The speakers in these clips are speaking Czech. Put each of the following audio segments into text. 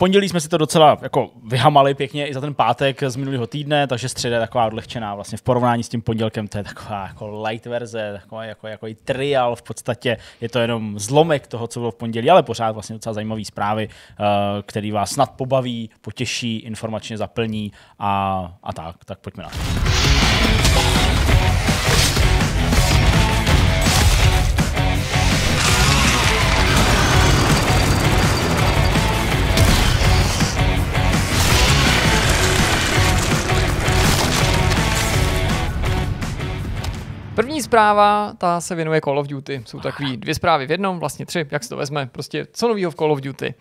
pondělí jsme si to docela jako vyhamali pěkně i za ten pátek z minulého týdne, takže středa je taková odlehčená vlastně v porovnání s tím pondělkem, to je taková jako light verze, taková jako, jako i trial v podstatě, je to jenom zlomek toho, co bylo v pondělí, ale pořád vlastně docela zajímavé zprávy, eh, který vás snad pobaví, potěší, informačně zaplní a, a tak, tak pojďme na to. První zpráva, ta se věnuje Call of Duty. Jsou takové dvě zprávy v jednom, vlastně tři, jak se to vezme. Prostě co novýho v Call of Duty.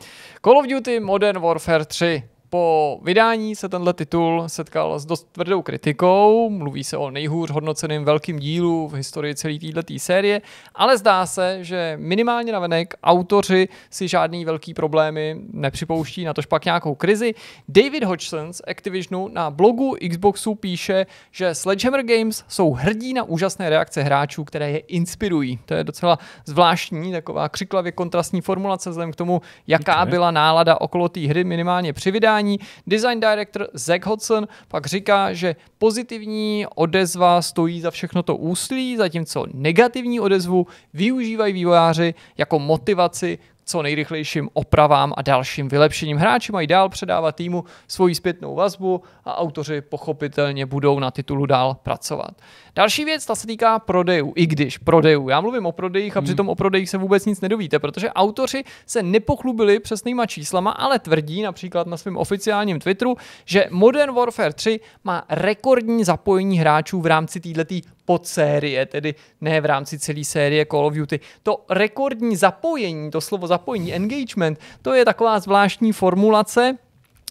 Call of Duty Modern Warfare 3 po vydání se tenhle titul setkal s dost tvrdou kritikou, mluví se o nejhůř hodnoceném velkým dílu v historii celé této série, ale zdá se, že minimálně navenek autoři si žádný velký problémy nepřipouští, na to pak nějakou krizi. David Hodgson z Activisionu na blogu Xboxu píše, že Sledgehammer Games jsou hrdí na úžasné reakce hráčů, které je inspirují. To je docela zvláštní, taková křiklavě kontrastní formulace vzhledem k tomu, jaká byla nálada okolo té hry minimálně při vydání setkání. Design director Zach Hodson pak říká, že pozitivní odezva stojí za všechno to úsilí, zatímco negativní odezvu využívají vývojáři jako motivaci co nejrychlejším opravám a dalším vylepšením. Hráči mají dál předávat týmu svoji zpětnou vazbu a autoři pochopitelně budou na titulu dál pracovat. Další věc, ta se týká prodejů, i když prodejů. Já mluvím o prodejích a hmm. přitom o prodejích se vůbec nic nedovíte, protože autoři se nepochlubili přesnýma číslama, ale tvrdí například na svém oficiálním Twitteru, že Modern Warfare 3 má rekordní zapojení hráčů v rámci této podsérie, tedy ne v rámci celé série Call of Duty. To rekordní zapojení, to slovo zapojení, engagement, to je taková zvláštní formulace,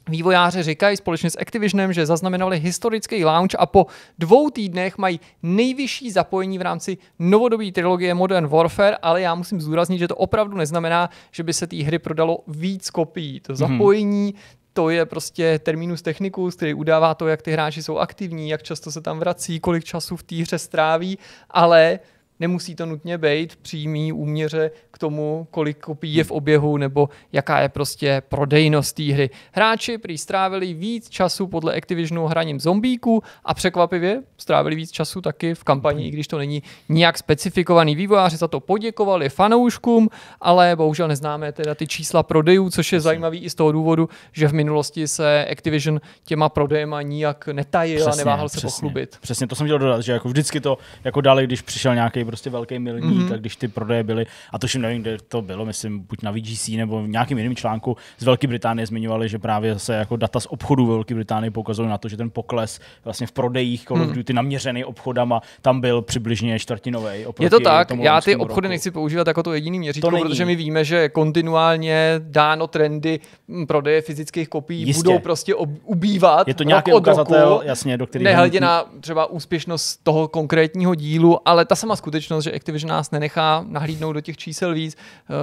Vývojáři říkají společně s Activisionem, že zaznamenali historický launch a po dvou týdnech mají nejvyšší zapojení v rámci novodobé trilogie Modern Warfare, ale já musím zdůraznit, že to opravdu neznamená, že by se té hry prodalo víc kopií. To mhm. zapojení, to je prostě terminus technicus, který udává to, jak ty hráči jsou aktivní, jak často se tam vrací, kolik času v té hře stráví, ale Nemusí to nutně být přímý úměře k tomu, kolik kopií je v oběhu nebo jaká je prostě prodejnost té hry. Hráči prý strávili víc času podle Activisionu hraním zombíků a překvapivě strávili víc času taky v kampani, i když to není nijak specifikovaný. Vývojáři za to poděkovali fanouškům, ale bohužel neznáme teda ty čísla prodejů, což je zajímavý i z toho důvodu, že v minulosti se Activision těma prodejema nijak netajil přesně, a neváhal se přesně, pochlubit. Přesně, to jsem chtěl dodat, že jako vždycky to jako dali, když přišel nějaký prostě velký milník, mm-hmm. a když ty prodeje byly, a to, že nevím, kde to bylo, myslím, buď na VGC nebo v nějakém jiném článku z Velké Británie zmiňovali, že právě se jako data z obchodu ve Velké Británii poukazují na to, že ten pokles vlastně v prodejích Call of mhm. Duty naměřený obchodama tam byl přibližně čtvrtinový. Je to tak, já ty obchody roku. nechci používat jako to jediný měřítko, to protože my víme, že kontinuálně dáno trendy mm, prodeje fyzických kopií Jistě. budou prostě ob, ubývat. Je to nějaký ukazatel, roku, jasně, do kterého. Nehledě na třeba úspěšnost toho konkrétního dílu, ale ta sama skutečnost skutečnost, že Activision nás nenechá nahlídnout do těch čísel víc,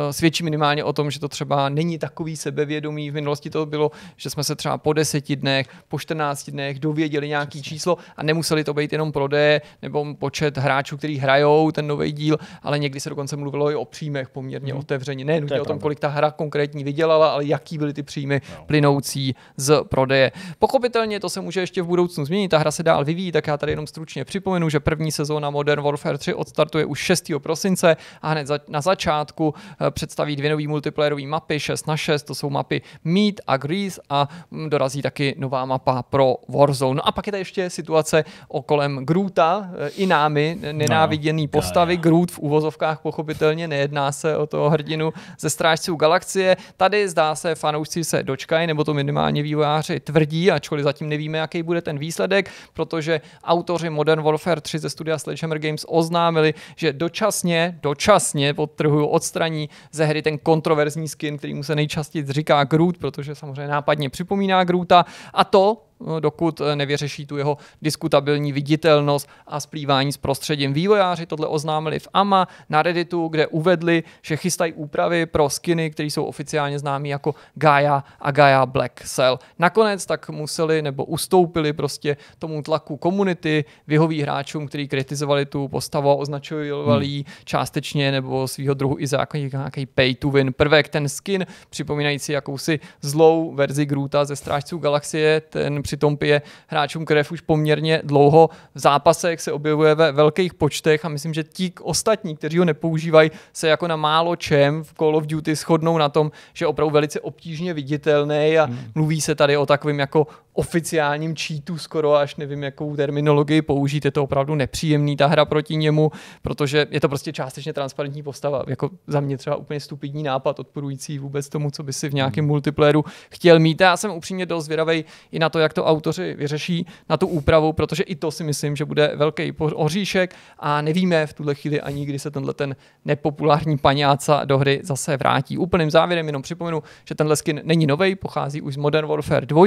eh, svědčí minimálně o tom, že to třeba není takový sebevědomí. V minulosti to bylo, že jsme se třeba po deseti dnech, po 14 dnech dověděli nějaký číslo a nemuseli to být jenom prodeje nebo počet hráčů, kteří hrajou ten nový díl, ale někdy se dokonce mluvilo i o příjmech poměrně hmm. otevřeně. Ne to o tom, pravda. kolik ta hra konkrétně vydělala, ale jaký byly ty příjmy no. plynoucí z prodeje. Pochopitelně to se může ještě v budoucnu změnit, ta hra se dál vyvíjí, tak já tady jenom stručně připomenu, že první sezóna Modern Warfare 3 startuje už 6. prosince a hned za, na začátku eh, představí dvě nové multiplayerové mapy 6 na 6, to jsou mapy Meet a Grease a mm, dorazí taky nová mapa pro Warzone. No a pak je tady ještě situace okolem Gruta, eh, i námi no nenáviděný no, postavy, no, no. Groot v uvozovkách pochopitelně, nejedná se o toho hrdinu ze Strážců galaxie. Tady zdá se, fanoušci se dočkají, nebo to minimálně vývojáři tvrdí, ačkoliv zatím nevíme, jaký bude ten výsledek, protože autoři Modern Warfare 3 ze studia Sledgehammer Games oznámili, že dočasně, dočasně podtrhuju, odstraní ze hry ten kontroverzní skin, který mu se nejčastěji říká Groot, protože samozřejmě nápadně připomíná Groota a to No, dokud eh, nevyřeší tu jeho diskutabilní viditelnost a splývání s prostředím. Vývojáři tohle oznámili v AMA na Redditu, kde uvedli, že chystají úpravy pro skiny, které jsou oficiálně známí jako Gaia a Gaia Black Cell. Nakonec tak museli nebo ustoupili prostě tomu tlaku komunity, vyhoví hráčům, kteří kritizovali tu postavu a označovali hmm. ji hmm. částečně nebo svého druhu i za jako nějaký pay to win prvek. Ten skin, připomínající jakousi zlou verzi Gruta ze Strážců galaxie, ten při přitom pije hráčům krev už poměrně dlouho v zápasech, se objevuje ve velkých počtech a myslím, že ti ostatní, kteří ho nepoužívají, se jako na málo čem v Call of Duty shodnou na tom, že je opravdu velice obtížně viditelný a hmm. mluví se tady o takovém jako oficiálním cheatu skoro, až nevím, jakou terminologii použít, je to opravdu nepříjemný ta hra proti němu, protože je to prostě částečně transparentní postava. Jako za mě třeba úplně stupidní nápad, odporující vůbec tomu, co by si v nějakém hmm. multiplayeru chtěl mít. Já jsem upřímně dost zvědavej i na to, jak to autoři vyřeší na tu úpravu, protože i to si myslím, že bude velký oříšek a nevíme v tuhle chvíli ani, kdy se tenhle ten nepopulární paňáca do hry zase vrátí. Úplným závěrem jenom připomenu, že tenhle skin není nový, pochází už z Modern Warfare 2,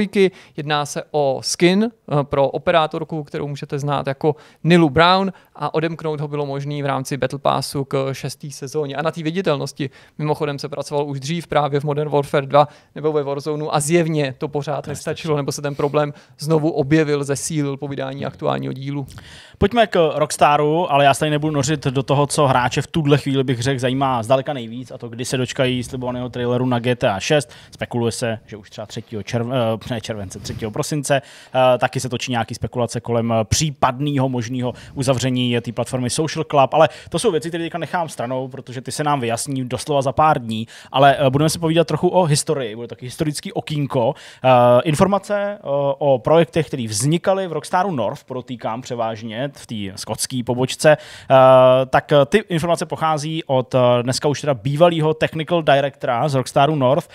jedná se o skin eh, pro operátorku, kterou můžete znát jako Nilu Brown a odemknout ho bylo možné v rámci Battle Passu k šestý sezóně. A na té viditelnosti mimochodem se pracoval už dřív právě v Modern Warfare 2 nebo ve Warzone a zjevně to pořád to nestačilo, nebo se ten problém znovu objevil, zesílil po vydání aktuálního dílu. Pojďme k Rockstaru, ale já se tady nebudu nořit do toho, co hráče v tuhle chvíli bych řekl zajímá zdaleka nejvíc a to kdy se dočkají slibovaného traileru na GTA 6. Spekuluje se, že už třeba 3. Červ... Eh, ne, července, 3 prosince. Eh, taky se točí nějaký spekulace kolem eh, případného možného uzavření té platformy Social Club, ale to jsou věci, které teďka nechám stranou, protože ty se nám vyjasní doslova za pár dní, ale eh, budeme se povídat trochu o historii, bude taky historický okýnko. Informace o projektech, které vznikaly v Rockstaru North, protýkám převážně v té skotské pobočce, tak ty informace pochází od dneska už teda bývalého technical directora z Rockstaru North,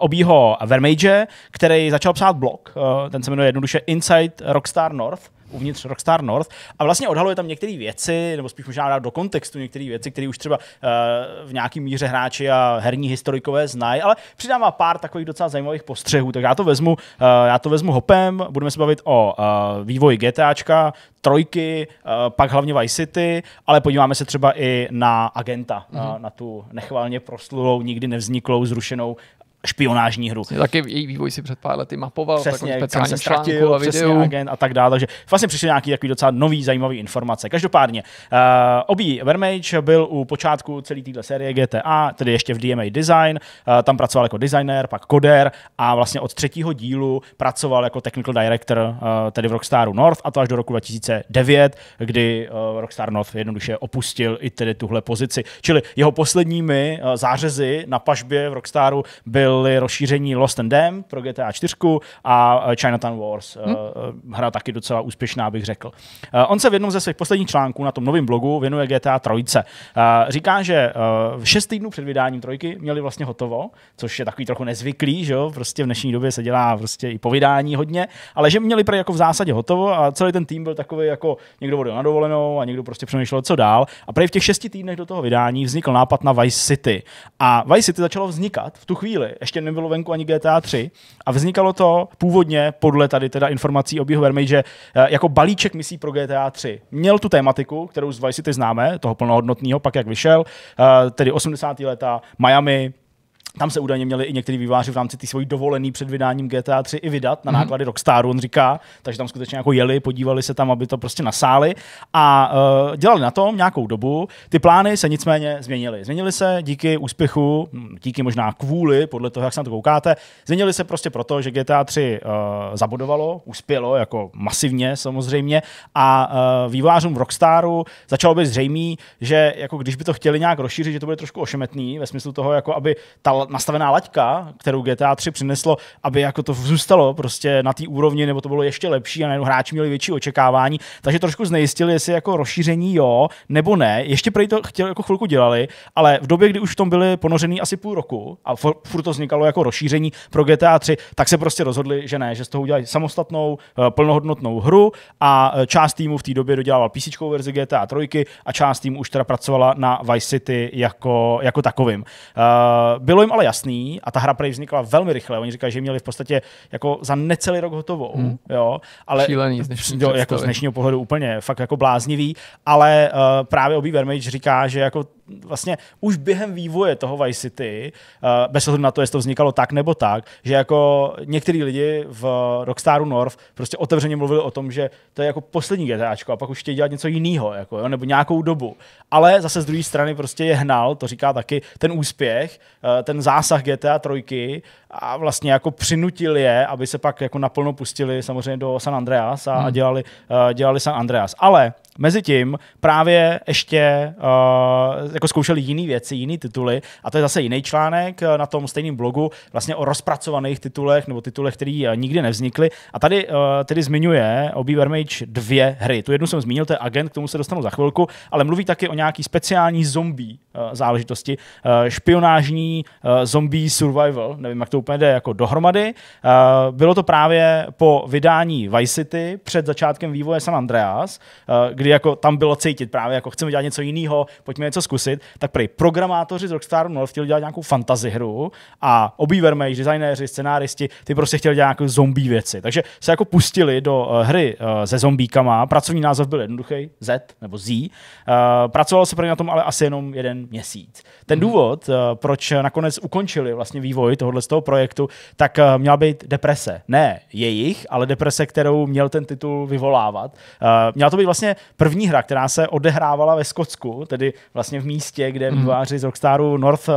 obího Vermage, který začal psát blog ten se jmenuje jednoduše Inside Rockstar North, uvnitř Rockstar North a vlastně odhaluje tam některé věci, nebo spíš možná dát do kontextu některé věci, které už třeba uh, v nějakým míře hráči a herní historikové znají, ale přidává pár takových docela zajímavých postřehů. Tak já to vezmu, uh, já to vezmu hopem, budeme se bavit o uh, vývoji GTAčka, trojky, pak hlavně Vice City, ale podíváme se třeba i na agenta, mm-hmm. na tu nechválně proslulou, nikdy nevzniklou, zrušenou špionážní hru. Je taky její vývoj si před pár lety mapoval Přesně, speciální se ztratil, a videu. agent a tak dále, takže vlastně přišly nějaký takový docela nový zajímavý informace. Každopádně, uh, eh, obí Vermage byl u počátku celé této série GTA, tedy ještě v DMA Design, uh, tam pracoval jako designer, pak koder a vlastně od třetího dílu pracoval jako technical director, uh, tedy v Rockstaru North a to až do roku 2009, kdy uh, Rockstar North jednoduše opustil i tedy tuhle pozici. Čili jeho posledními uh, zářezy na pažbě v Rockstaru byl byly rozšíření Lost and Dam pro GTA 4 a eh, Chinatown Wars. Hmm. Hra taky docela úspěšná, bych řekl. On se v jednom ze svých posledních článků na tom novém blogu věnuje GTA 3. Říká, že v 6 týdnů před vydáním trojky měli vlastně hotovo, což je takový trochu nezvyklý, že jo? Prostě v dnešní době se dělá prostě i po vydání hodně, ale že měli jako v zásadě hotovo a celý ten tým byl takový jako někdo vodil na dovolenou a někdo prostě přemýšlel, co dál. A právě v těch šesti týdnech do toho vydání vznikl nápad na Vice City. A Vice City začalo vznikat v tu chvíli ještě nebylo venku ani GTA 3 a vznikalo to původně podle tady teda informací o Běhu že eh, jako balíček misí pro GTA 3. Měl tu tématiku, kterou z Vice City známe, toho plnohodnotného, pak jak vyšel, eh, tedy 80. leta, Miami, tam se údajně měli i někteří výváři v rámci té svojí dovolený před vydáním GTA 3 i vydat na mhm. náklady mm-hmm. Rockstaru, on říká, takže tam skutečně jako jeli, podívali se tam, aby to prostě nasáli a uh, dělali na tom nějakou dobu. Ty plány se nicméně změnily. Změnily se díky úspěchu, hm, díky možná kvůli, podle toho, jak se na to koukáte, změnily se prostě proto, že GTA 3 uh, e, zabodovalo, uspělo jako masivně samozřejmě a uh, vývářům v Rockstaru začalo být zřejmý, že jako když by to chtěli nějak rozšířit, že to bude trošku ošemetný ve smyslu toho, jako aby ta nastavená laťka, kterou GTA 3 přineslo, aby jako to zůstalo prostě na té úrovni, nebo to bylo ještě lepší a najednou hráči měli větší očekávání, takže trošku znejistili, jestli jako rozšíření jo, nebo ne. Ještě prej to chtěli jako chvilku dělali, ale v době, kdy už v tom byli ponořený asi půl roku a furt to vznikalo jako rozšíření pro GTA 3, tak se prostě rozhodli, že ne, že z toho udělají samostatnou eh, plnohodnotnou hru a eh, část týmu v té době dodělával PC verzi GTA 3 a část týmu už teda pracovala na Vice City jako, jako takovým. Eh, bylo jim ale ale jasný a ta hra prej vznikla velmi rychle. Oni říkají, že měli v podstatě jako za necelý rok hotovou. Hmm. Jo, ale Šílený z dnešní jo, jako z dnešního pohledu úplně fakt jako bláznivý, ale uh, právě Obi Vermage říká, že jako vlastně už během vývoje toho Vice City, eh, bez ohledu na to, jestli to vznikalo tak nebo tak, že jako některý lidi v Rockstaru North prostě otevřeně mluvili o tom, že to je jako poslední GTAčko a pak už chtějí dělat něco jiného, jako, jo, nebo nějakou dobu. Ale zase z druhé strany prostě je hnal, to říká taky, ten úspěch, eh, ten zásah GTA 3 a vlastně jako přinutil je, aby se pak jako naplno pustili samozřejmě do San Andreas a, hmm. dělali, eh, dělali San Andreas. Ale Mezitím právě ještě uh, jako zkoušeli jiné věci, jiné tituly a to je zase jiný článek eh, na tom stejném blogu vlastně o rozpracovaných titulech nebo titulech, které eh, nikdy nevznikly. A tady uh, tedy zmiňuje Obi Vermage dvě hry. Tu jednu jsem zmínil, to je Agent, k tomu se dostanu za chvilku, ale mluví taky o nějaký speciální zombie uh, záležitosti, uh, špionážní uh, zombie survival, nevím, jak to úplně jde jako dohromady. Uh, bylo to právě po vydání Vice City před začátkem vývoje San Andreas, uh, kdy kdy jako tam bylo cítit právě, jako chceme dělat něco jiného, pojďme něco zkusit, tak prý programátoři z Rockstaru North chtěli dělat nějakou fantasy hru a obývermej, designéři, scenáristi, ty prostě chtěli dělat nějaké zombie věci. Takže se jako pustili do eh, hry eh, se zombíkama, pracovní název byl jednoduchý, Z nebo Z. Eh, pracovalo se pro na tom ale asi jenom jeden měsíc. Ten mhm. důvod, proč nakonec ukončili vlastně vývoj tohohle z toho projektu, tak měla být deprese. Ne jejich, ale deprese, kterou měl ten titul vyvolávat. Měla to být vlastně První hra, která se odehrávala ve Skotsku, tedy vlastně v místě, kde mhm. výváři z Rockstaru North eh,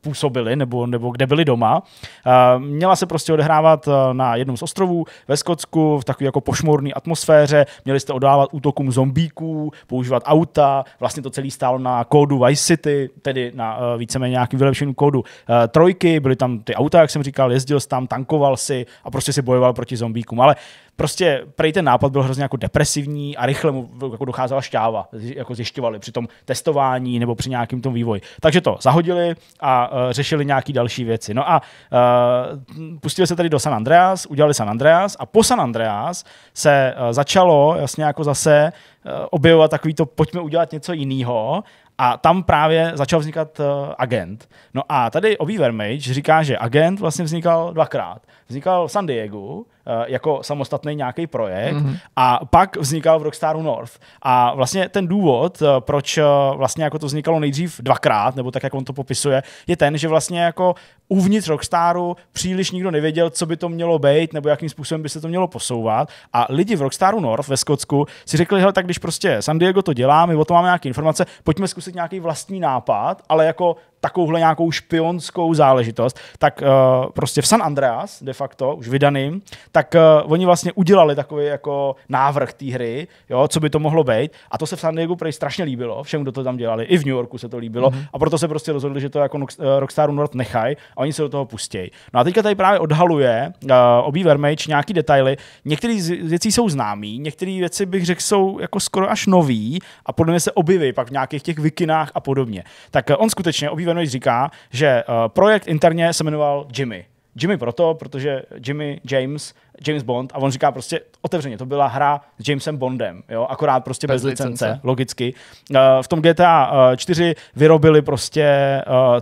působili nebo, nebo kde byli doma, eh, měla se prostě odehrávat eh, na jednom z ostrovů ve Skotsku v takové jako pošmorné atmosféře. Měli jste odávat útokům zombíků, používat auta, vlastně to celé stálo na kódu Vice City, tedy na víceméně nějakým vylepšeným kódu trojky, byly tam ty auta, jak jsem říkal, jezdil jsi tam, tankoval si a prostě si bojoval proti zombíkům. Ale Prostě prej ten nápad byl hrozně jako depresivní a rychle mu jako docházela šťáva, jako zjišťovali při tom testování nebo při nějakém tom vývoji. Takže to zahodili a uh, řešili nějaké další věci. No a uh, pustili se tady do San Andreas, udělali San Andreas a po San Andreas se uh, začalo jasně jako zase Eh, objevovat takový to, pojďme udělat něco jiného. A tam právě začal vznikat uh, agent. No a tady Obi Vermage říká, že agent vlastně vznikal dvakrát. Vznikal v San Diego uh, eh, jako samostatný nějaký projekt mm-hmm. a pak vznikal v Rockstaru North. A vlastně ten důvod, uh, proč uh, vlastně jako to vznikalo nejdřív dvakrát, nebo tak, jak on to popisuje, je ten, že vlastně jako uvnitř Rockstaru příliš nikdo nevěděl, co by to mělo být, nebo jakým způsobem by se to mělo posouvat. A lidi v Rockstaru North ve Skotsku si řekli, hele, tak když prostě San Diego to dělá, my o tom máme nějaké informace, pojďme zkusit nějaký vlastní nápad, ale jako takovouhle nějakou špionskou záležitost, tak uh, prostě v San Andreas de facto, už vydaným, tak uh, oni vlastně udělali takový jako návrh té hry, jo, co by to mohlo být a to se v San Diego prej strašně líbilo, všem, kdo to tam dělali, i v New Yorku se to líbilo mm-hmm. a proto se prostě rozhodli, že to jako eh, rockstaru North nechají a oni se do toho pustějí. No a teďka tady právě odhaluje uh, obý Vermage nějaký detaily, některé z věcí jsou známý, některé věci bych řekl jsou jako skoro až nový a podle mě se objeví pak v nějakých těch vikinách a podobně. Tak uh, on skutečně obý Venovič říká, že eh, projekt interně se jmenoval Jimmy. Jimmy proto, protože Jimmy James, James Bond, a on říká prostě otevřeně, to byla hra s Jamesem Bondem, jo, akorát prostě bez, bez licence, licence, logicky. Eh, v tom GTA 4 eh, vyrobili prostě,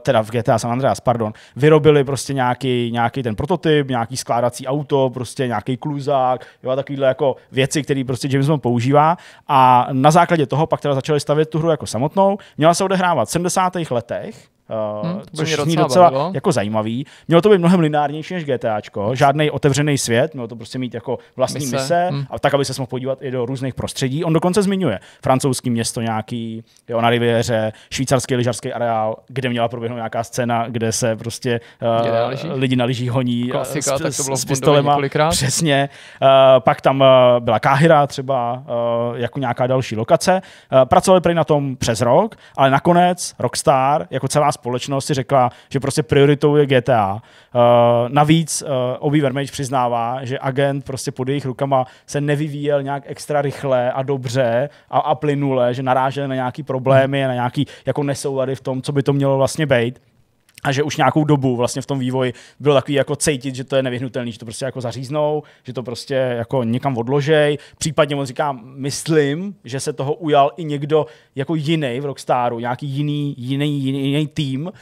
teda v GTA San Andreas, pardon, vyrobili prostě nějaký, nějaký ten prototyp, nějaký skládací auto, prostě nějaký kluzák, jo, takovýhle jako věci, které prostě James Bond používá. A na základě toho pak teda začali stavět tu hru jako samotnou. Měla se odehrávat v 70. letech, Uh, hmm, eh, což mě docela, docela bavilo. jako zajímavý. Mělo to být mnohem lineárnější než GTAčko, žádný otevřený svět, mělo to prostě mít jako vlastní mise, mise hmm. a tak, aby se mohl podívat i do různých prostředí. On dokonce zmiňuje francouzský město nějaký, jo, na Riviéře, švýcarský lyžařský areál, kde měla proběhnout nějaká scéna, kde se prostě uh, na lidi na lyžích honí eh, Klasika, s, tak to bylo s pistolema. Přesně. Uh, pak tam uh, byla Káhira třeba, uh, jako nějaká další lokace. Uh, pracovali prý na tom přes rok, ale nakonec Rockstar, jako celá společnost si řekla, že prostě prioritou je GTA. Uh, eh, navíc uh, Obi Vermeč přiznává, že agent prostě pod jejich rukama se nevyvíjel nějak extra rychle a dobře a, a plynule, že narážel na nějaký problémy, na nějaký jako nesoulady v tom, co by to mělo vlastně být a že už nějakou dobu vlastně v tom vývoji bylo takový jako cítit, že to je nevyhnutelný, že to prostě jako zaříznou, že to prostě jako někam odložej. Případně on říká, myslím, že se toho ujal i někdo jako jiný v Rockstaru, nějaký jiný, jiný, jiný, jiný tým, uh,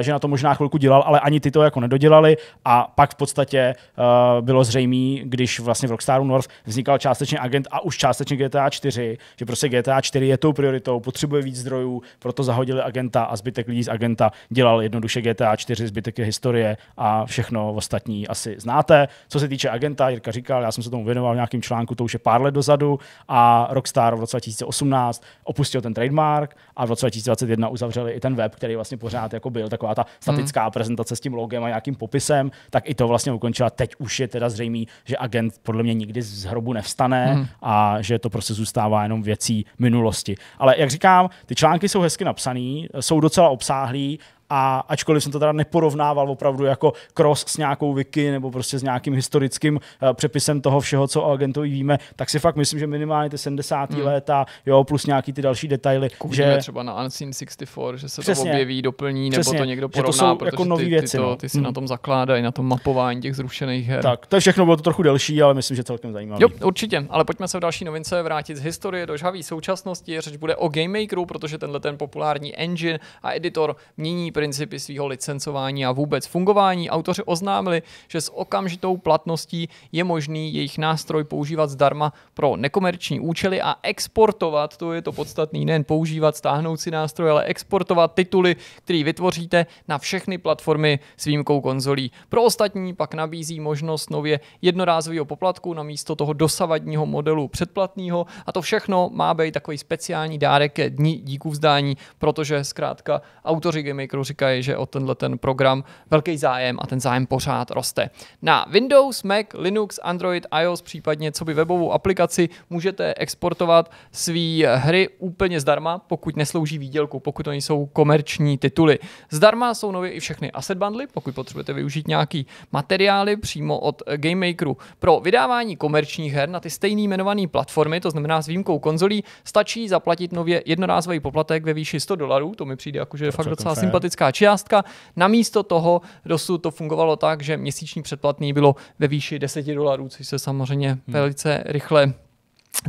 že na to možná chvilku dělal, ale ani ty to jako nedodělali a pak v podstatě uh, bylo zřejmé, když vlastně v Rockstaru North vznikal částečně agent a už částečně GTA 4, že prostě GTA 4 je tou prioritou, potřebuje víc zdrojů, proto zahodili agenta a zbytek lidí z agenta dělal jednoduše GTA 4, zbytek je historie a všechno ostatní asi znáte. Co se týče agenta, Jirka říkal, já jsem se tomu věnoval v nějakém článku, to už je pár let dozadu a Rockstar v roce 2018 opustil ten trademark a v roce 2021 uzavřeli i ten web, který vlastně pořád jako byl taková ta mhm. statická hmm. prezentace s tím logem a nějakým popisem, tak i to vlastně ukončila. Teď už je teda zřejmý, že agent podle mě nikdy z hrobu nevstane hmm. a že to prostě zůstává jenom věcí minulosti. Ale jak říkám, ty články jsou hezky napsané, jsou docela obsáhlý a ačkoliv jsem to teda neporovnával opravdu jako cross s nějakou wiki nebo prostě s nějakým historickým uh, přepisem toho všeho, co o agentovi víme, tak si fakt myslím, že minimálně ty 70. Hmm. léta, jo, plus nějaký ty další detaily. Koukneme že třeba na Unseen 64, že se přesně, to objeví, doplní, přesně, nebo to někdo porovná, to jsou jako protože jako nové ty, věci, ty, to, no. ty si hmm. na tom zakládají, na tom mapování těch zrušených her. Tak, to všechno bylo to trochu delší, ale myslím, že celkem zajímavé. Jo, určitě, ale pojďme se v další novince vrátit z historie do žhavý současnosti. Řeč bude o Game Makeru, protože tenhle ten populární engine a editor mění principy svého licencování a vůbec fungování, autoři oznámili, že s okamžitou platností je možný jejich nástroj používat zdarma pro nekomerční účely a exportovat, to je to podstatný, nejen používat, stáhnout si nástroj, ale exportovat tituly, který vytvoříte na všechny platformy s výjimkou konzolí. Pro ostatní pak nabízí možnost nově jednorázového poplatku na místo toho dosavadního modelu předplatného a to všechno má být takový speciální dárek dní díku vzdání, protože zkrátka autoři Game říkají, že o tenhle ten program velký zájem a ten zájem pořád roste. Na Windows, Mac, Linux, Android, iOS, případně co by webovou aplikaci můžete exportovat své hry úplně zdarma, pokud neslouží výdělku, pokud to nejsou komerční tituly. Zdarma jsou nově i všechny asset bundly, pokud potřebujete využít nějaký materiály přímo od Game Makeru. Pro vydávání komerčních her na ty stejné jmenované platformy, to znamená s výjimkou konzolí, stačí zaplatit nově jednorázový poplatek ve výši 100 dolarů, to mi přijde jako je fakt docela sympatické symbolická částka. Namísto toho dosud to fungovalo tak, že měsíční předplatný bylo ve výši 10 dolarů, což se samozřejmě hmm. velice rychle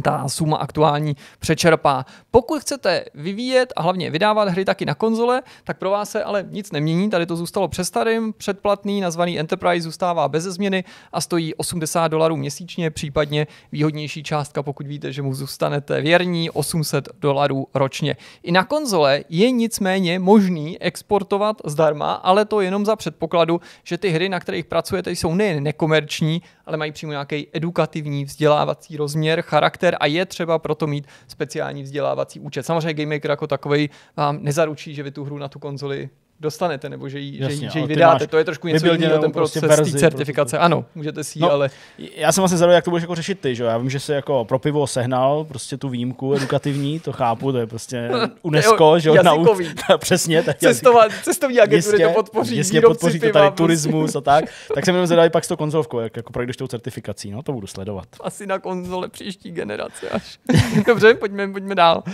ta suma aktuální přečerpá. Pokud chcete vyvíjet a hlavně vydávat hry taky na konzole, tak pro vás se ale nic nemění. Tady to zůstalo přes starým, předplatný nazvaný Enterprise zůstává bez změny a stojí 80 dolarů měsíčně, případně výhodnější částka, pokud víte, že mu zůstanete věrní, 800 dolarů ročně. I na konzole je nicméně možný exportovat zdarma, ale to jenom za předpokladu, že ty hry, na kterých pracujete, jsou nejen nekomerční, ale mají přímo nějaký edukativní, vzdělávací rozměr, charakter charakter a je třeba proto mít speciální vzdělávací účet. Samozřejmě GameMaker jako takový vám nezaručí, že vy tu hru na tu konzoli dostanete, nebo že ji, Jasně, že ji, že ji vydáte. To je trošku něco jiného, ten prostě proces prostě verzi, certifikace. Proto... Ano, můžete si no, ale... Já jsem vlastně zároveň jak to budeš jako řešit ty, že Já vím, že se jako pro pivo sehnal prostě tu výjimku edukativní, to chápu, to je prostě UNESCO, že jo? Jazykový. Na, přesně. Tak Cestova, cestovní agentury to podpoří, jistě podpoří to tady prostě. turismus a tak. Tak jsem jenom zadal pak s tou konzolovkou, jak jako projdeš tou certifikací, no to budu sledovat. Asi na konzole příští generace až. Dobře, pojďme, pojďme dál. Uh,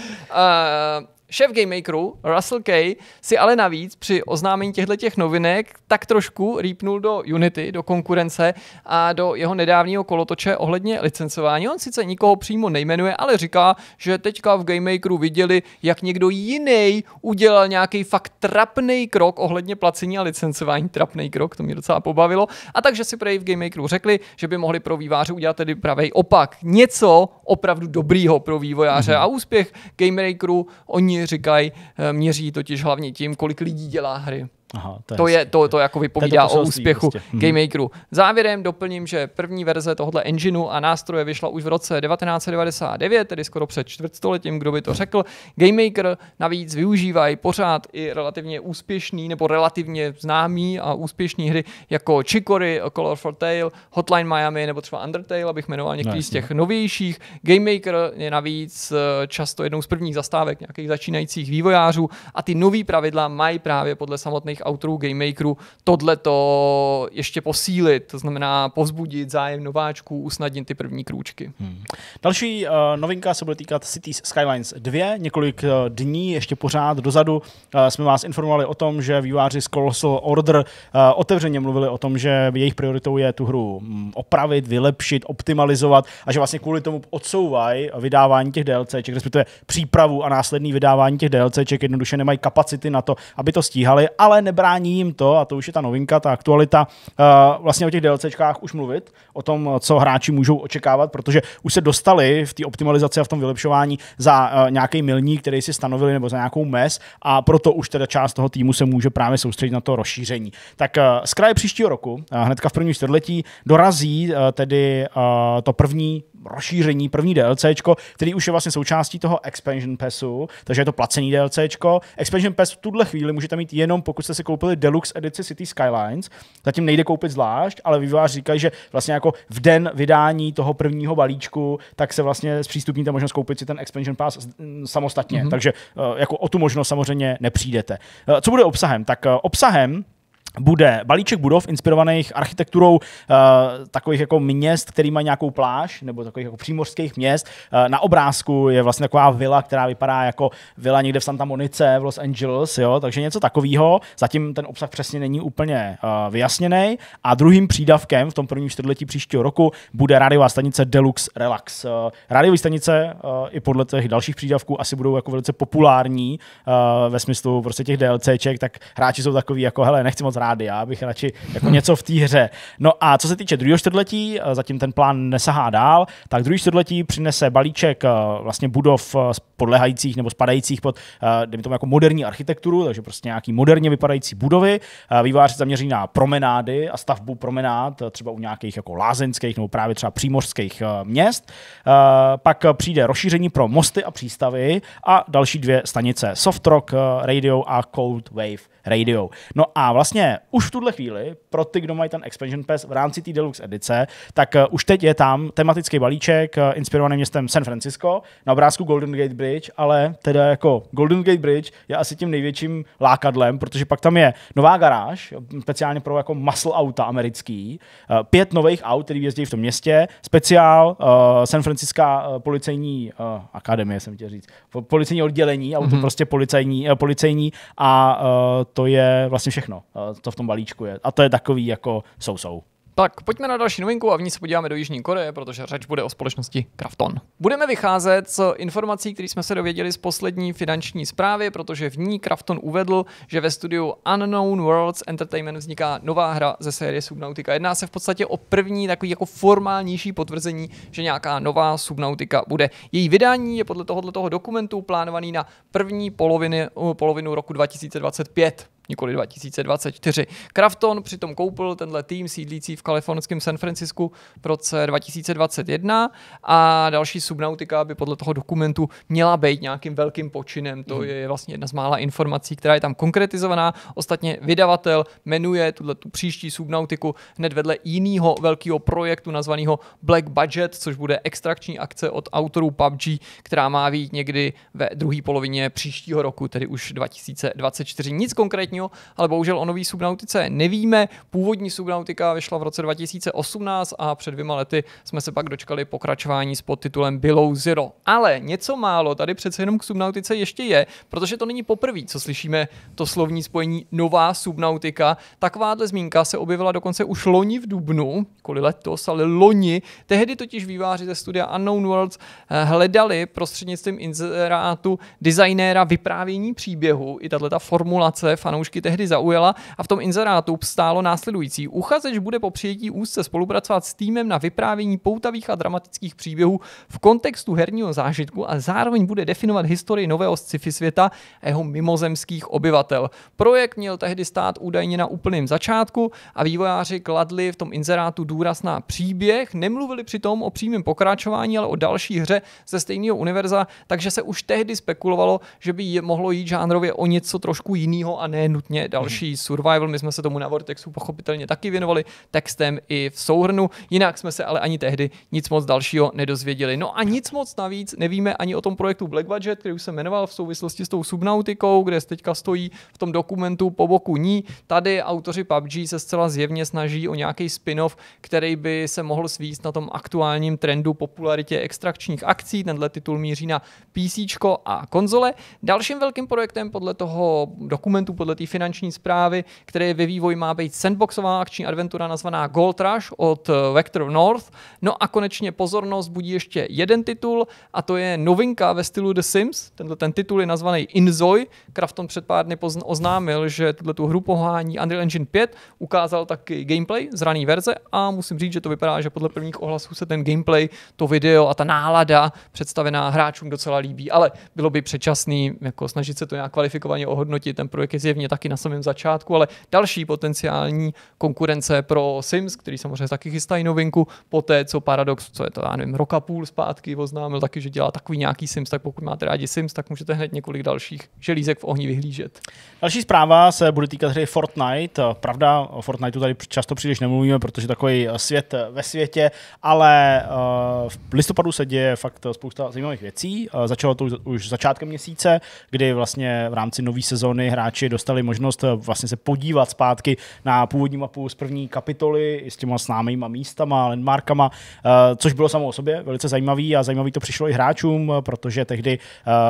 Šéf Makeru Russell Kay si ale navíc při oznámení těchto těch novinek tak trošku rýpnul do Unity, do konkurence a do jeho nedávného kolotoče ohledně licencování. On sice nikoho přímo nejmenuje, ale říká, že teďka v Game Makeru viděli, jak někdo jiný udělal nějaký fakt trapný krok ohledně placení a licencování. Trapný krok, to mě docela pobavilo. A takže si prej v Game Makeru řekli, že by mohli pro výváře udělat tedy pravý opak. Něco opravdu dobrýho pro vývojáře mm-hmm. a úspěch Makeru oni říkají, e, měří totiž hlavně tím, kolik lidí dělá hry. Aha, to, je to, je, to, to jako vypovídá to o úspěchu vlastně. Makeru. Závěrem doplním, že první verze tohle engineu a nástroje vyšla už v roce 1999, tedy skoro před čtvrtstoletím, kdo by to řekl. Game Maker navíc využívají pořád i relativně úspěšný nebo relativně známý a úspěšný hry jako Chicory, Color for Tale, Hotline Miami nebo třeba Undertale, abych jmenoval některý no, z těch novějších. Game Maker je navíc eh, často jednou z prvních zastávek nějakých začínajících vývojářů a ty nový pravidla mají právě podle samotných těch autorů, gamemakerů, to ještě posílit, to znamená povzbudit zájem nováčků, usnadnit ty první krůčky. Hmm. Další uh, novinka se bude týkat Cities Skylines 2. Několik uh, dní ještě pořád dozadu uh, jsme vás informovali o tom, že výváři z Colossal Order uh, otevřeně mluvili o tom, že jejich prioritou je tu hru mm, opravit, vylepšit, optimalizovat a že vlastně kvůli tomu odsouvají vydávání těch DLCček, respektive přípravu a následný vydávání těch DLCček, jednoduše nemají kapacity na to, aby to stíhali, ale ne nebrání jim to, a to už je ta novinka, ta aktualita, eh, vlastně o těch DLCčkách už mluvit, o tom, co hráči můžou očekávat, protože už se dostali v té optimalizaci a v tom vylepšování za eh, nějaký milník, který si stanovili, nebo za nějakou mes, a proto už teda část toho týmu se může právě soustředit na to rozšíření. Tak eh, z kraje příštího roku, hnedka v první čtvrtletí, dorazí tedy to první rozšíření, první DLC, který už je vlastně součástí toho Expansion Passu, takže je to placený DLC. Expansion Pass v tuhle chvíli můžete mít jenom pokud jste si koupili Deluxe edici City Skylines, zatím nejde koupit zvlášť, ale vývojář říkají, že vlastně jako v den vydání toho prvního balíčku, tak se vlastně zpřístupní ta možnost koupit si ten Expansion Pass mm, samostatně, mm-hmm. takže eh, jako o tu možnost samozřejmě nepřijdete. Eh, co bude obsahem? Tak eh, obsahem bude balíček budov inspirovaných architekturou uh, takových jako měst, který mají nějakou pláž, nebo takových jako přímořských měst. Uh, na obrázku je vlastně taková vila, která vypadá jako vila někde v Santa Monice v Los Angeles, jo? takže něco takového. Zatím ten obsah přesně není úplně uh, vyjasněný. A druhým přídavkem v tom prvním čtvrtletí příštího roku bude rádiová stanice Deluxe Relax. Uh, rádiové stanice uh, i podle těch dalších přídavků asi budou jako velice populární uh, ve smyslu prostě těch DLCček, tak hráči jsou takový jako, hele, nechci moc já abych radši jako něco v té hře. No a co se týče druhého čtvrtletí, eh, zatím ten plán nesahá dál, tak druhý čtvrtletí přinese balíček eh, vlastně budov eh, podlehajících nebo spadajících pod, dejme tomu jako moderní architekturu, takže prostě nějaký moderně vypadající budovy. Vývář zaměří na promenády a stavbu promenád, třeba u nějakých jako lázeňských nebo právě třeba přímořských měst. Pak přijde rozšíření pro mosty a přístavy a další dvě stanice Soft Rock Radio a Cold Wave Radio. No a vlastně už v tuhle chvíli, pro ty, kdo mají ten Expansion Pass v rámci té Deluxe edice, tak eh, už teď je tam tematický balíček eh, inspirovaný městem San Francisco na obrázku Golden Gate Bridge, ale teda jako Golden Gate Bridge je asi tím největším lákadlem, protože pak tam je nová garáž, speciálně pro jako muscle auta americký, eh, pět nových aut, který jezdí v tom městě, speciál uh, San Francisco policejní uh, akademie, jsem chtěl říct, policejní oddělení, mm-hmm. auto prostě policejní, uh, policejní a uh, to je vlastně všechno, eh, co v tom balíčku je. A to je takový jako sousou. Tak pojďme na další novinku a v ní se podíváme do Jižní Koreje, protože řeč bude o společnosti Krafton. Budeme vycházet z informací, které jsme se dověděli z poslední finanční zprávy, protože v ní Krafton uvedl, že ve studiu Unknown Worlds Entertainment vzniká nová hra ze série Subnautica. Jedná se v podstatě o první takový jako formálnější potvrzení, že nějaká nová Subnautica bude. Její vydání je podle tohoto dokumentu plánovaný na první poloviny, polovinu roku 2025 nikoli 2024. Krafton přitom koupil tenhle tým sídlící v kalifornském San Francisku v roce 2021 a další subnautika by podle toho dokumentu měla být nějakým velkým počinem. To mhm. je vlastně jedna z mála informací, která je tam konkretizovaná. Ostatně vydavatel jmenuje tuhle tu příští Subnautiku hned vedle jiného velkého projektu nazvaného Black Budget, což bude extrakční akce od autorů PUBG, která má být někdy ve druhé polovině příštího roku, tedy už 2024. Nic konkrétního aktuálního, ale bohužel o nový Subnautice nevíme. Původní Subnautika vyšla v roce 2018 a před dvěma lety jsme se pak dočkali pokračování s podtitulem Below Zero. Ale něco málo tady přece jenom k Subnautice ještě je, protože to není poprvé, co slyšíme to slovní spojení nová Subnautika. Takováhle zmínka se objevila dokonce už loni v Dubnu, kvůli letos, ale loni. Tehdy totiž výváři ze studia Unknown Worlds eh, hledali prostřednictvím inzerátu designéra vyprávění příběhu. I tato formulace fanoušky složky tehdy zaujala a v tom inzerátu stálo následující. Uchazeč bude po přijetí úzce spolupracovat s týmem na vyprávění poutavých a dramatických příběhů v kontextu herního zážitku a zároveň bude definovat historii nového sci-fi světa a jeho mimozemských obyvatel. Projekt měl tehdy stát údajně na úplném začátku a vývojáři kladli v tom inzerátu důraz na příběh, nemluvili přitom o přímém pokračování, ale o další hře ze stejného univerza, takže se už tehdy spekulovalo, že by mohlo jít žánrově o něco trošku jiného a ne nutně další mhm. survival. My jsme se tomu na Vortexu pochopitelně taky věnovali textem i v souhrnu, jinak jsme se ale ani tehdy nic moc dalšího nedozvěděli. No a nic moc navíc nevíme ani o tom projektu Black Budget, který už se jmenoval v souvislosti s tou subnautikou, kde teďka stojí v tom dokumentu po boku ní. Tady autoři PUBG se zcela zjevně snaží o nějaký spin-off, který by se mohl svíst na tom aktuálním trendu popularitě extrakčních akcí. Tenhle titul míří na PC a konzole. Dalším velkým projektem podle toho dokumentu, podle té finanční zprávy, které je ve vývoji, má být sandboxová akční adventura nazvaná Gold Rush od eh, Vector North. No a konečně pozornost budí ještě jeden titul a to je novinka ve stylu The Sims. Tento ten titul je nazvaný Inzoi. Krafton před pár dny pozn- oznámil, že tuto tu hru pohání Unreal Engine 5, ukázal taky gameplay z rané verze a musím říct, že to vypadá, že podle prvních ohlasů se ten gameplay, to video a ta nálada představená hráčům docela líbí, ale bylo by předčasný jako snažit se to nějak kvalifikovaně ohodnotit, ten projekt je zjevně taky na samém začátku, ale další potenciální konkurence pro Sims, který samozřejmě taky chystají novinku, po té, co Paradox, co je to, já nevím, roka půl zpátky oznámil taky, že dělá takový nějaký Sims, tak pokud máte rádi Sims, tak můžete hned několik dalších želízek v ohni vyhlížet. Další zpráva se bude týkat hry Fortnite. Pravda, o Fortniteu tady často příliš nemluvíme, protože takový svět ve světě, ale eh, v listopadu se děje fakt spousta zajímavých věcí. Eh, začalo to už začátkem měsíce, kdy vlastně v rámci nové sezóny hráči dostali měli možnost eh, vlastně se podívat zpátky na původní mapu z první kapitoly i s těma známýma místama, landmarkama, eh, což bylo samo o sobě velice zajímavý a zajímavý to přišlo i hráčům, eh, protože tehdy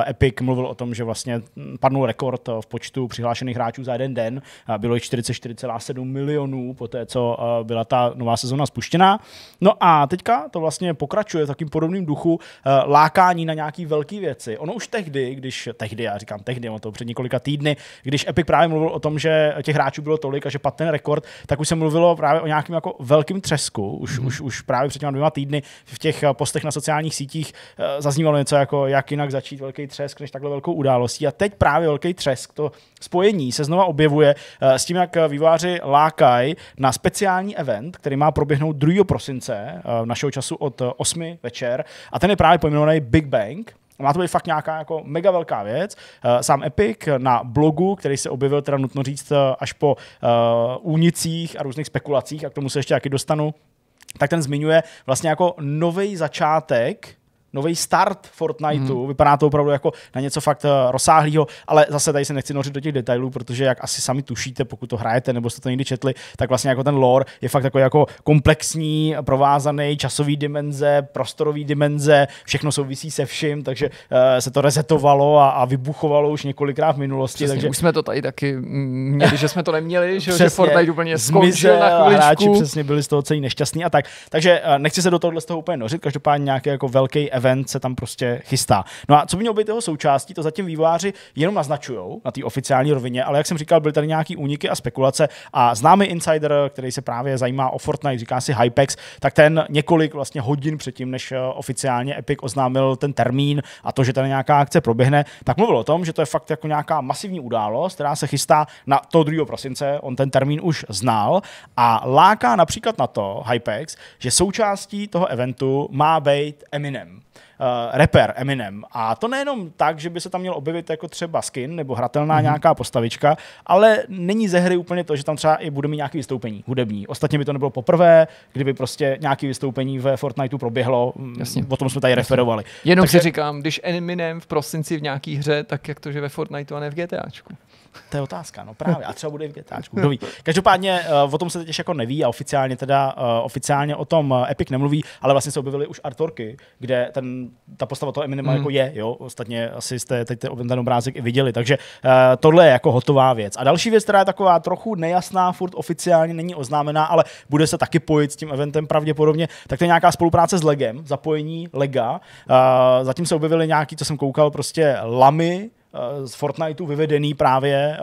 Epic mluvil o tom, že vlastně hm, padnul rekord v počtu přihlášených hráčů za jeden den. Bylo jich 44,7 milionů po té, co byla ta nová sezona spuštěná. No a teďka to vlastně pokračuje takým podobným duchu lákání na nějaké velké věci. Ono už tehdy, když tehdy, já říkám tehdy, ono to před několika týdny, když Epic právě právě mluvil o tom, že těch hráčů bylo tolik a že padl ten rekord, tak už se mluvilo právě o nějakém jako velkém třesku. Už, mm. už, už právě před těmi dvěma týdny v těch eh, postech na sociálních sítích eh, zaznívalo něco jako, jak jinak začít velký třesk než takhle velkou událostí. A teď právě velký třesk, to spojení se znova objevuje eh, s tím, jak výváři lákají na speciální event, který má proběhnout 2. prosince našeho času od 8 večer. A ten je právě pojmenovaný Big Bang má to být fakt nějaká jako mega velká věc. Eh, sám Epic na blogu, který se objevil, teda nutno říct, eh, až po uh, únicích a různých spekulacích, a k tomu se ještě taky dostanu, tak ten zmiňuje vlastně jako nový začátek nový start Fortniteu. Mm. Vypadá to opravdu jako na něco fakt eh, rozsáhlého, ale zase tady se nechci nořit do těch detailů, protože jak asi sami tušíte, pokud to hrajete nebo jste to někdy četli, tak vlastně jako ten lore je fakt takový jako komplexní, provázaný, časový dimenze, prostorový dimenze, všechno souvisí se vším, takže eh, se to resetovalo a, a vybuchovalo už několikrát v minulosti. Přesně, takže už jsme to tady taky měli, že jsme to neměli, že, přesně, že Fortnite úplně zmizel na chviličku. Hráči přesně byli z toho celý nešťastní a tak. Takže eh, nechci se do tohohle z toho úplně nořit, každopádně nějaký jako velký event se tam prostě chystá. No a co by mělo být jeho součástí, to zatím vývojáři jenom naznačují na té oficiální rovině, ale jak jsem říkal, byly tady nějaký úniky a spekulace a známý insider, který se právě zajímá o Fortnite, říká si Hypex, tak ten několik vlastně hodin předtím, než eh, oficiálně Epic oznámil ten termín a to, že tady nějaká akce proběhne, tak mluvil o tom, že to je fakt jako nějaká masivní událost, která se chystá na to 2. prosince, on ten termín už znal a láká například na to Hypex, že součástí toho eventu má být Eminem uh, eh, reper Eminem. A to nejenom tak, že by se tam měl objevit jako třeba skin nebo hratelná mm-hmm. nějaká postavička, ale není ze hry úplně to, že tam třeba i bude mít nějaké vystoupení hudební. Ostatně by to nebylo poprvé, kdyby prostě nějaké vystoupení ve Fortniteu proběhlo. Mm, Jasně. O tom jsme tady Jasně. referovali. Jenom Takže... si říkám, když Eminem v prosinci v nějaké hře, tak jak to, že ve Fortniteu a ne v GTAčku. To je otázka, no právě. A třeba bude v GTAčku, kdo ví. Každopádně eh, o tom se teď jako neví a oficiálně teda eh, oficiálně o tom eh, Epic nemluví, ale vlastně se objevily už artworky, kde ten, ta postava toho Eminema mm. jako je, jo. Ostatně asi jste teď ten obrázek i viděli, takže tohle je jako hotová věc. A další věc, která je taková trochu nejasná, furt oficiálně není oznámená, ale bude se taky pojit s tím eventem pravděpodobně, tak to je nějaká spolupráce s Legem, zapojení Lega. zatím se objevily nějaký, co jsem koukal, prostě lamy, Eh, z Fortniteu vyvedený právě eh,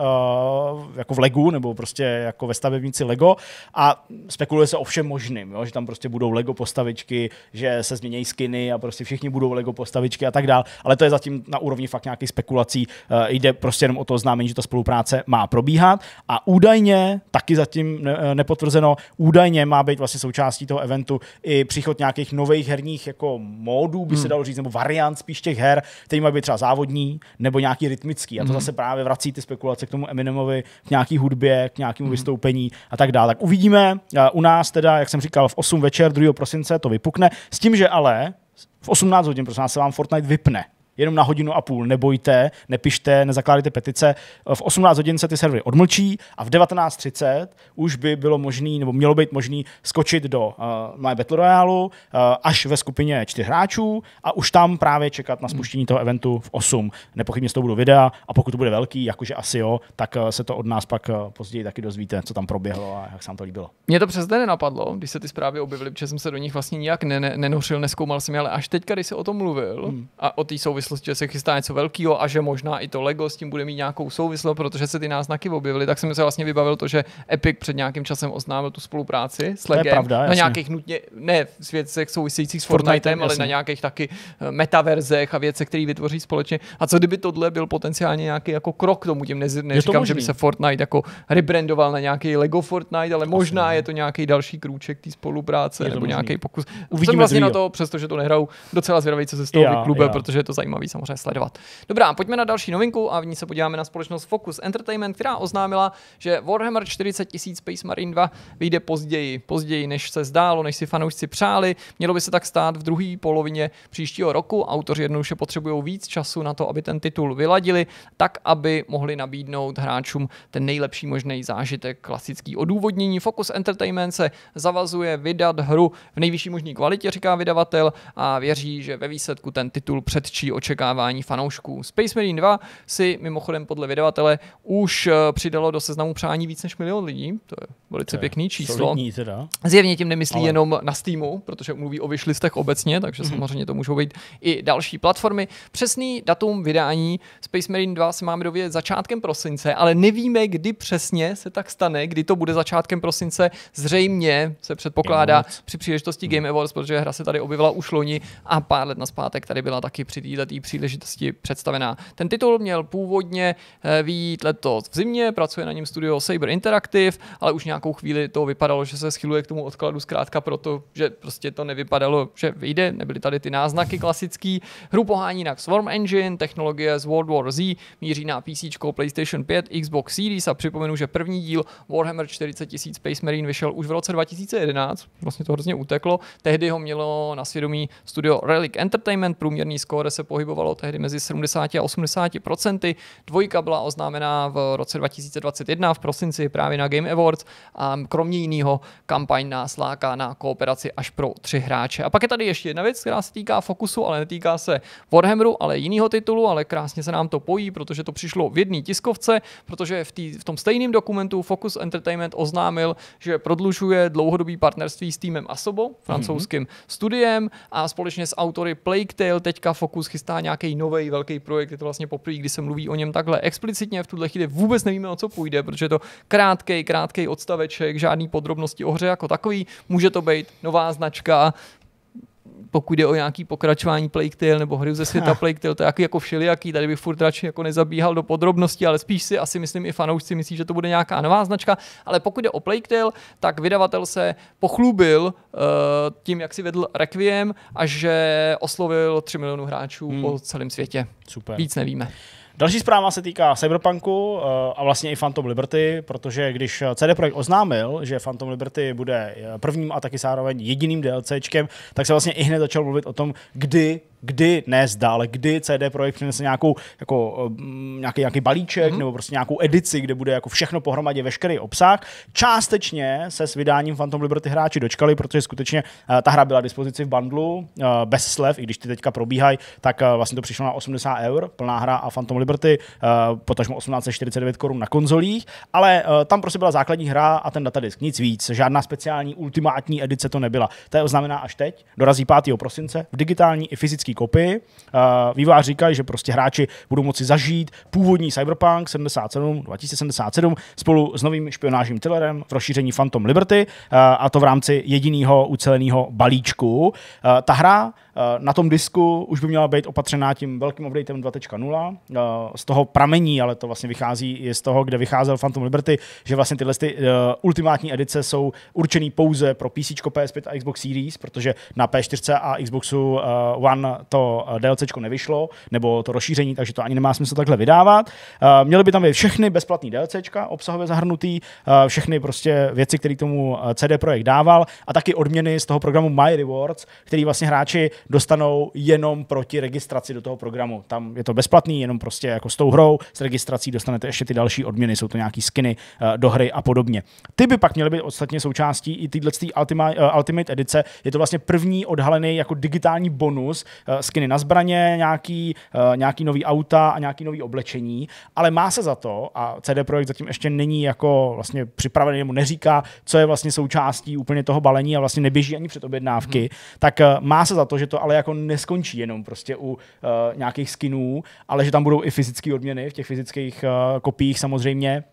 jako v Legu, nebo prostě jako ve stavebnici Lego a spekuluje se o všem možným, jo? že tam prostě budou Lego postavičky, že se změní skiny a prostě všichni budou Lego postavičky a tak dál, ale to je zatím na úrovni fakt nějakých spekulací, eh, jde prostě jenom o to známení, že ta spolupráce má probíhat a údajně, taky zatím nepotvrzeno, údajně má být vlastně součástí toho eventu i příchod nějakých nových herních jako módů, by se hmm. dalo říct, nebo variant spíš těch her, který mají být třeba závodní, nebo nějaký nějaký rytmický. A to mhm. zase právě vrací ty spekulace k tomu Eminemovi, k nějaký hudbě, k nějakému mhm. vystoupení a tak dále. Tak uvidíme eh, u nás teda, jak jsem říkal, v 8 večer 2. prosince to vypukne, s tím, že ale v 18 hodin, prosím se vám Fortnite vypne jenom na hodinu a půl. Nebojte, nepište, nezakládejte petice. V 18 hodin se ty servery odmlčí a v 19.30 už by bylo možné, nebo mělo být možné skočit do uh, eh, My Battle Royale uh, až ve skupině čtyř hráčů a už tam právě čekat na hmm. spuštění toho eventu v 8. Nepochybně z toho budou videa a pokud to bude velký, jakože asi jo, tak eh, se to od nás pak eh, později taky dozvíte, co tam proběhlo a jak se vám to líbilo. Mě to přes den nenapadlo, když se ty zprávy objevily, protože jsem se do nich vlastně nijak nenořil, neskoumal jsem je, ale až teď, když se o tom mluvil hmm. a o té souvislosti souvislosti, že se chystá něco velkého a že možná i to Lego s tím bude mít nějakou souvislost, protože se ty náznaky objevily, tak jsem se vlastně vybavil to, že Epic před nějakým časem oznámil tu spolupráci s Legem pravda, na jasně. nějakých nutně, ne v věcech souvisejících s Fortniteem, ale jasný. na nějakých taky eh, metaverzech a věcech, které vytvoří společně. A co kdyby tohle byl potenciálně nějaký jako krok k tomu, tím nez, neříkám, to že by se Fortnite jako rebrandoval na nějaký Lego Fortnite, ale možná Asi. je to nějaký další krůček té spolupráce nebo nějaký pokus. Uvidíme jsem vlastně na to, přestože to nehrajou, docela zvědavý, co se z toho klube, protože je to zajímavé zajímavý samozřejmě sledovat. Dobrá, pojďme na další novinku a v ní se podíváme na společnost Focus Entertainment, která oznámila, že Warhammer 40 000 Space Marine 2 vyjde později, později než se zdálo, než si fanoušci přáli. Mělo by se tak stát v druhé polovině příštího roku. Autoři jednoduše potřebují víc času na to, aby ten titul vyladili, tak aby mohli nabídnout hráčům ten nejlepší možný zážitek, klasický odůvodnění. Focus Entertainment se zavazuje vydat hru v nejvyšší možné kvalitě, říká vydavatel, a věří, že ve výsledku ten titul předčí o očekávání fanoušků. Space Marine 2 si mimochodem podle vydavatele už eh, přidalo do seznamu přání víc než milion lidí, to je velice to je pěkný číslo. Teda. Zjevně tím nemyslí Ale... jenom na Steamu, protože mluví o vyšlistech obecně, takže mm-hmm. samozřejmě to můžou být i další platformy. Přesný datum vydání Space Marine 2 se máme dovědět začátkem prosince, ale nevíme, kdy přesně se tak stane, kdy to bude začátkem prosince. Zřejmě se předpokládá při příležitosti mhm. Game Awards, protože hra se tady objevila už loni a pár let na zpátek tady byla taky při této té příležitosti představená. Ten titul měl původně eh, výjít letos v zimě, pracuje na něm studio Saber Interactive, ale už nějakou chvíli to vypadalo, že se schyluje k tomu odkladu zkrátka proto, že prostě to nevypadalo, že vyjde, nebyly tady ty náznaky klasický. Hru pohání na Swarm Engine, technologie z World War Z, míří na PC, PlayStation 5, Xbox Series a připomenu, že první díl Warhammer 40 000 Space Marine vyšel už v roce 2011, vlastně to hrozně uteklo, tehdy ho mělo na svědomí studio Relic Entertainment, průměrný skóre se pohybuje pohybovalo tehdy mezi 70 a 80 procenty. Dvojka byla oznámená v roce 2021 v prosinci právě na Game Awards a kromě jiného kampaň nás láká na kooperaci až pro tři hráče. A pak je tady ještě jedna věc, která se týká fokusu, ale netýká se Warhammeru, ale jiného titulu, ale krásně se nám to pojí, protože to přišlo v jedné tiskovce, protože v, tý, v tom stejném dokumentu Focus Entertainment oznámil, že prodlužuje dlouhodobý partnerství s týmem Asobo, mhm. francouzským mm-hmm. studiem a společně s autory Plague Tale teďka Focus chystá chystá nějaký nový velký projekt, je to vlastně poprvé, kdy se mluví o něm takhle explicitně, v tuhle chvíli vůbec nevíme, o co půjde, protože je to krátký, krátký odstaveček, žádný podrobnosti o hře jako takový, může to být nová značka, pokud jde o nějaký pokračování Plague Tale nebo hry ze světa ah. Plague Tale, to je jako, jako všelijaký, tady bych furt radši jako nezabíhal do podrobností, ale spíš si asi myslím i fanoušci myslí, že to bude nějaká nová značka, ale pokud jde o Plague Tale, tak vydavatel se pochlubil uh, tím, jak si vedl Requiem a že oslovil 3 milionů hráčů hmm. po celém světě. Super. Víc nevíme. Další zpráva se týká Cyberpunku eh, a vlastně i Phantom Liberty, protože když eh, CD Projekt oznámil, že Phantom Liberty bude eh, prvním a taky zároveň jediným DLCčkem, tak se vlastně i hned začal mluvit o tom, kdy kdy, ne zda, ale kdy CD Projekt přinese nějakou, jako, eh, nějaký, nějaký balíček mm-hmm. nebo prostě nějakou edici, kde bude jako všechno pohromadě, veškerý obsah. Částečně se s vydáním Phantom Liberty hráči dočkali, protože skutečně uh, ta hra byla dispozici v bundlu uh, bez slev, i když ty teďka probíhají, tak uh, vlastně to přišlo na 80 eur, plná hra a Phantom Liberty, uh, potažmo 1849 korun na konzolích, ale uh, tam prostě byla základní hra a ten datadisk, nic víc, žádná speciální ultimátní edice to nebyla. To je oznámená až teď, dorazí 5. prosince v digitální i fyzické fyzické kopy. Vývář říkají, že prostě hráči budou moci zažít původní Cyberpunk 77, 2077 spolu s novým špionážním thrillerem v rozšíření Phantom Liberty a to v rámci jediného uceleného balíčku. Ta hra Eh, na tom disku už by měla být opatřená tím velkým updatem 2.0. Eh, z toho pramení, ale to vlastně vychází i z toho, kde vycházel Phantom Liberty, že vlastně tyhle ty, uh, ultimátní edice jsou určený pouze pro PC, PS5 a Xbox Series, protože na P4 a Xboxu uh, One to DLC nevyšlo, nebo to rozšíření, takže to ani nemá smysl takhle vydávat. Uh, měly by tam být všechny bezplatné DLC, obsahově zahrnutý, uh, všechny prostě věci, které tomu CD Projekt dával a taky odměny z toho programu My Rewards, který vlastně hráči dostanou jenom proti registraci do toho programu. Tam je to bezplatný, jenom prostě jako s tou hrou, s registrací dostanete ještě ty další odměny, jsou to nějaký skiny eh, do hry a podobně. Ty by pak měly být ostatně součástí i tyhle Ultimate, eh, Ultimate edice. Je to vlastně první odhalený jako digitální bonus, eh, skiny na zbraně, nějaký, nějaký nový auta a nějaký nový oblečení, ale má se za to, a CD Projekt zatím ještě není jako vlastně připravený, nebo neříká, co je vlastně součástí úplně toho balení a vlastně neběží ani před objednávky, hmm. tak má se za to, že to ale jako neskončí jenom prostě u uh, nějakých skinů, ale že tam budou i fyzické odměny v těch fyzických uh, kopiích samozřejmě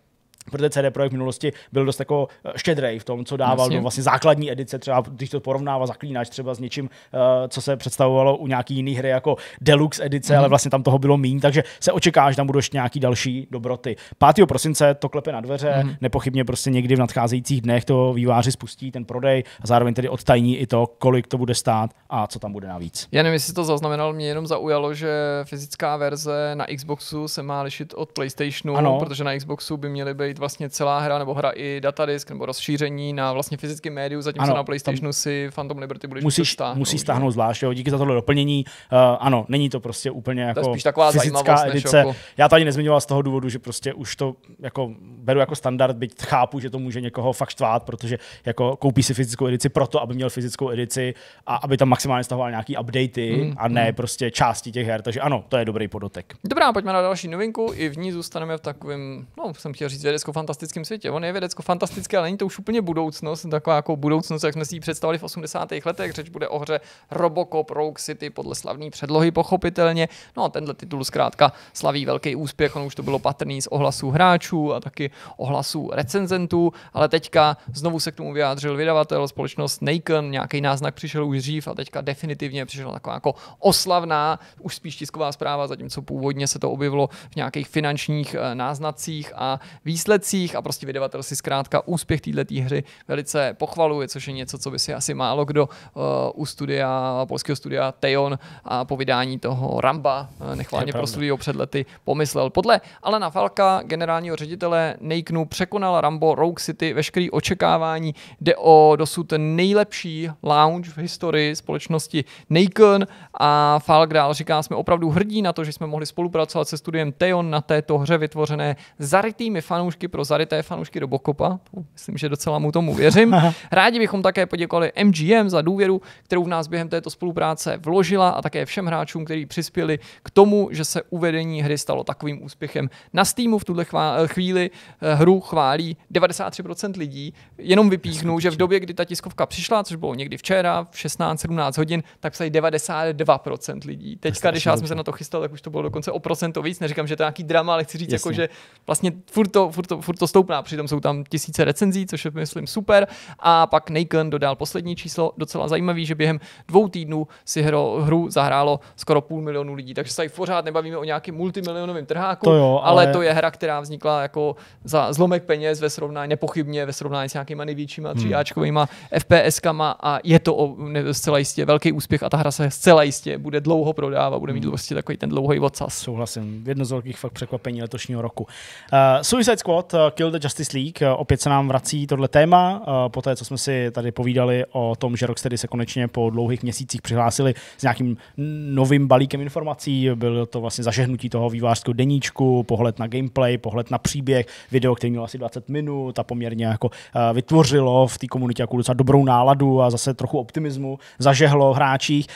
protože CD Projekt v minulosti byl dost jako eh, štědrý v tom, co dával vlastně. do vlastně základní edice, třeba když to porovnává zaklínač třeba s něčím, eh, co se představovalo u nějaký jiný hry jako deluxe edice, mm-hmm. ale vlastně tam toho bylo méně, takže se očeká, že tam budou ještě nějaký další dobroty. 5. prosince to klepe na dveře, mm-hmm. nepochybně prostě někdy v nadcházejících dnech to výváři spustí ten prodej a zároveň tedy odtajní i to, kolik to bude stát a co tam bude navíc. Já nevím, jestli to zaznamenal, mě jenom zaujalo, že fyzická verze na Xboxu se má lišit od PlayStationu, ano. protože na Xboxu by měly být být vlastně celá hra nebo hra i datadisk nebo rozšíření na vlastně fyzickém médiu, zatímco ano, na PlayStationu si Phantom Liberty budeš musíš, stáhnout. Musíš stáhnout zvlášť, jo, díky za tohle doplnění. Uh, ano, není to prostě úplně jako to je jako spíš taková fyzická edice. Jako... Já to ani nezmiňoval z toho důvodu, že prostě už to jako beru jako standard, byť chápu, že to může někoho fakt štvát, protože jako koupí si fyzickou edici proto, aby měl fyzickou edici a aby tam maximálně stahoval nějaký updaty mm, a ne mm. prostě části těch her. Takže ano, to je dobrý podotek. Dobrá, pojďme na další novinku. I v ní zůstaneme v takovém, no, jsem chtěl říct, že vědecko-fantastickém světě. On je vědecko-fantastický, ale není to už úplně budoucnost, taková jako budoucnost, jak jsme si ji představili v 80. letech. Řeč bude o hře Robocop Rogue City podle slavné předlohy, pochopitelně. No a tenhle titul zkrátka slaví velký úspěch, on už to bylo patrný z ohlasů hráčů a taky ohlasů recenzentů, ale teďka znovu se k tomu vyjádřil vydavatel, společnost Nikon, nějaký náznak přišel už dřív a teďka definitivně přišla taková jako oslavná, už spíš tisková zpráva, zatímco původně se to objevilo v nějakých finančních eh, náznacích a výsledcích výsledcích a prostě vydavatel si zkrátka úspěch této hry velice pochvaluje, což je něco, co by si asi málo kdo uh, u studia, polského studia Teon a po vydání toho Ramba uh, nechválně studio před lety pomyslel. Podle Alana Falka, generálního ředitele Nakenu, překonal Rambo Rogue City veškerý očekávání. Jde o dosud nejlepší lounge v historii společnosti Naken a Falk dál říká, jsme opravdu hrdí na to, že jsme mohli spolupracovat se studiem Teon na této hře vytvořené zarytými fanoušky fanoušky, pro zarité fanoušky do Bokopa. Myslím, že docela mu tomu věřím. Rádi bychom také poděkovali MGM za důvěru, kterou v nás během této spolupráce vložila a také všem hráčům, kteří přispěli k tomu, že se uvedení hry stalo takovým úspěchem. Na Steamu v tuhle chvíli eh, hru chválí 93% lidí. Jenom vypíchnu, že v době, kdy ta tiskovka přišla, což bylo někdy včera v 16-17 hodin, tak psali 92% lidí. Teďka, když já jsem se na to chystal, tak už to bylo dokonce o procento víc. Neříkám, že to je nějaký drama, ale chci říct, jako, že vlastně furt to, furt furt to, furt to stoupná, přitom jsou tam tisíce recenzí, což je myslím super. A pak Naken dodal poslední číslo, docela zajímavý, že během dvou týdnů si hro, hru zahrálo skoro půl milionu lidí, takže se tady pořád nebavíme o nějakém multimilionovém trháku, to jo, ale... ale to je hra, která vznikla jako za zlomek peněz ve srovnání, nepochybně ve srovnání s nějakýma největšíma tříáčkovými hmm. FPSkama a je to o, ne, zcela jistě velký úspěch a ta hra se zcela jistě bude dlouho prodávat, bude mít hmm. vlastně takový ten dlouhý ocas. Souhlasím, jedno z velkých fakt překvapení letošního roku. Uh, Suicide Squad od eh, Kill the Justice League. Eh, opět se nám vrací tohle téma, eh, po té, co jsme si tady povídali o tom, že Rocksteady se konečně po dlouhých měsících přihlásili s nějakým novým balíkem informací. Bylo to vlastně zažehnutí toho vývářského deníčku, pohled na gameplay, pohled na příběh, video, který měl asi 20 minut a poměrně jako vytvořilo v té komunitě jako docela dobrou náladu a zase trochu optimismu zažehlo v hráčích.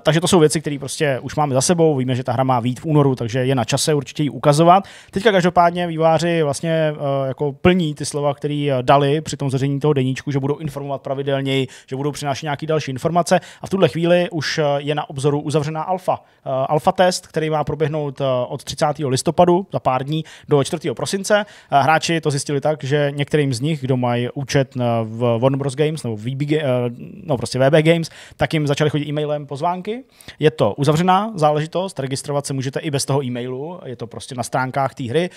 Takže to jsou věci, které prostě už máme za sebou. Víme, že ta hra má vít v únoru, takže je na čase určitě ji ukazovat. Teďka každopádně výváři vlastně Eh, jako plní ty slova, které eh, dali při tom zřejmě toho deníčku, že budou informovat pravidelněji, že budou přinášet nějaké další informace. A v tuhle chvíli už eh, je na obzoru uzavřená alfa. Alfa test, který má proběhnout od 30. listopadu za pár dní do 4. prosince. Hráči to zjistili tak, že některým z nich, kdo mají účet v Warner Bros. Games nebo VB, no prostě VB Games, tak jim začali chodit e-mailem pozvánky. Je to uzavřená záležitost, registrovat se můžete i bez toho e-mailu, je to prostě na stránkách té hry.